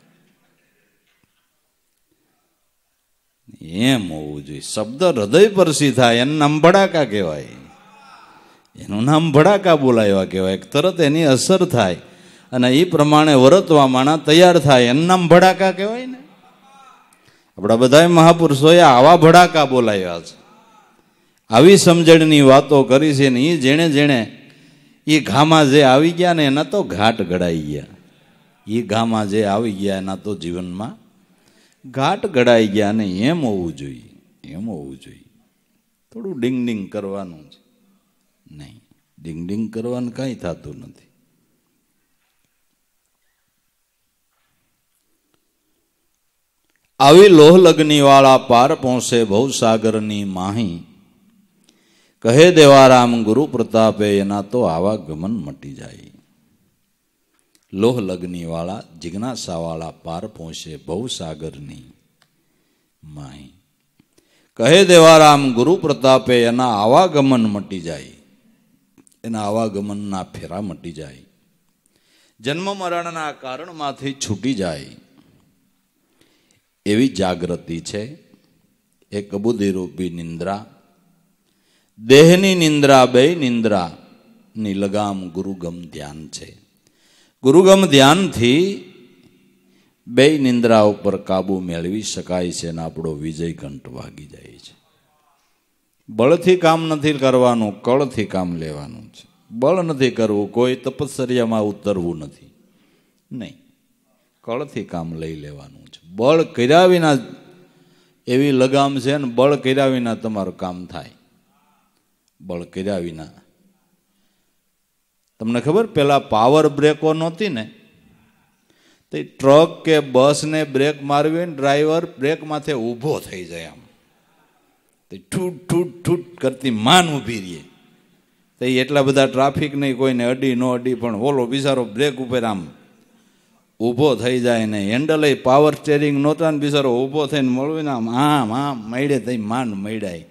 એમ હોવું જોઈએ શબ્દ હૃદય પરસી થાય એનું નામ ભડાકા કહેવાય એનું નામ ભડાકા બોલાવ્યા કહેવાય તરત એની અસર થાય અને એ પ્રમાણે વરતવા માણા તૈયાર થાય એમ ભડાકા કહેવાય ને આપણા બધા મહાપુરુષોએ આવા ભડાકા બોલાવ્યા છે આવી સમજણની વાતો કરી છે ને એ જેણે જેણે એ ઘામાં જે આવી ગયા ને એના તો ઘાટ ઘડાઈ ગયા એ ઘામાં જે આવી ગયા એના તો જીવનમાં ઘાટ ઘડાઈ ગયા ને એમ હોવું જોઈએ એમ હોવું જોઈએ થોડું ડિંગ ડિંગ કરવાનું છે નહીં ડિંગ ડિંગ કરવાનું કાંઈ થતું નથી આવી લોહલગ્નિવાળા પાર પહોંચે ભવસાગરની માહી કહે દેવારામ ગુરુ પ્રતાપે એના તો આવા ગમન મટી જાય લોહ જિજ્ઞાસાવાળા પાર પહોંચે ભવસાગરની માહી કહે દેવારામ ગુરુ પ્રતાપે એના આવાગમન મટી જાય એના આવાગમનના ફેરા મટી જાય જન્મ મરણના કારણમાંથી છૂટી જાય એવી જાગૃતિ છે એ કબૂદી રૂપી નિંદ્રા દેહની નિંદ્રા બે નિંદ્રાની લગામ ગુરુગમ ધ્યાન છે ગુરુગમ ધ્યાનથી બે નિંદ્રા ઉપર કાબુ મેળવી શકાય છે અને આપણો વિજય ઘંટ વાગી જાય છે બળથી કામ નથી કરવાનું કળથી કામ લેવાનું છે બળ નથી કરવું કોઈ તપશ્ચર્યામાં ઉતરવું નથી નહીં કળથી કામ લઈ લેવાનું છે બળ કર્યા વિના એવી લગામ છે ને બળ કર્યા વિના તમારું કામ થાય બળ કર્યા વિના તમને ખબર પહેલાં પાવર બ્રેકો નહોતી ને તે ટ્રક કે બસને બ્રેક મારવી હોય ને ડ્રાઈવર બ્રેક માથે ઊભો થઈ જાય આમ તે ઠૂટ ઠૂટ ઠૂટ કરતી માન ઊભી રહીએ તે એટલા બધા ટ્રાફિક નહીં કોઈને અડી ન અડી પણ ઓલો બિચારો બ્રેક ઉપર આમ ઊભો થઈ જાય ને હેન્ડલે પાવર સ્ટેરિંગ નહોતા ને બિચારો ઊભો થઈને મળવીને આમ આમ આમ મળે થઈ માંડ મળાય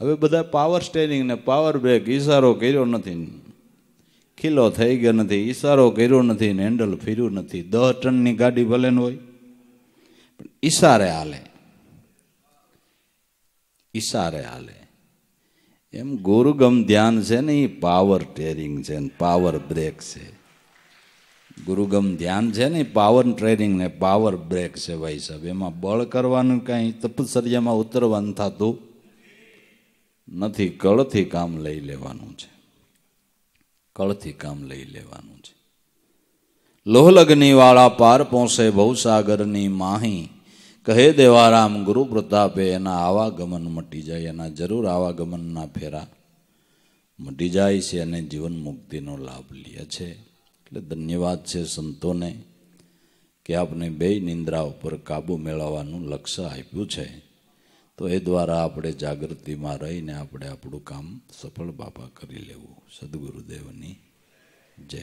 હવે બધા પાવર સ્ટેરિંગ ને પાવર બ્રેક ઈશારો કર્યો નથી ખીલો થઈ ગયો નથી ઈશારો કર્યો નથી ને હેન્ડલ ફીર્યું નથી દહ ટનની ગાડી ભલે હોય પણ ઈશારે હાલે ઈશારે હાલે એમ ગુરુગમ ધ્યાન છે ને એ પાવર ટેરિંગ છે ને પાવર બ્રેક છે ગુરુગમ ધ્યાન છે ને પાવર ટ્રેનિંગ ને પાવર બ્રેક છે ભાઈ સાહેબ એમાં બળ કરવાનું કાંઈ તપસર્યામાં ઉતરવાનું થતું નથી કળથી કામ લઈ લેવાનું છે કળથી કામ લઈ લેવાનું છે લોહલગ્નિવાળા પાર પહોંચે ભવસાગરની માહી કહે દેવારામ ગુરુ પ્રતાપે એના આવાગમન મટી જાય એના જરૂર આવાગમનના ફેરા મટી જાય છે અને જીવન મુક્તિનો લાભ લે છે એટલે ધન્યવાદ છે સંતોને કે આપને બે નિંદ્રા ઉપર કાબૂ મેળવવાનું લક્ષ્ય આપ્યું છે તો એ દ્વારા આપણે જાગૃતિમાં રહીને આપણે આપણું કામ સફળ બાપા કરી લેવું સદગુરુદેવની જય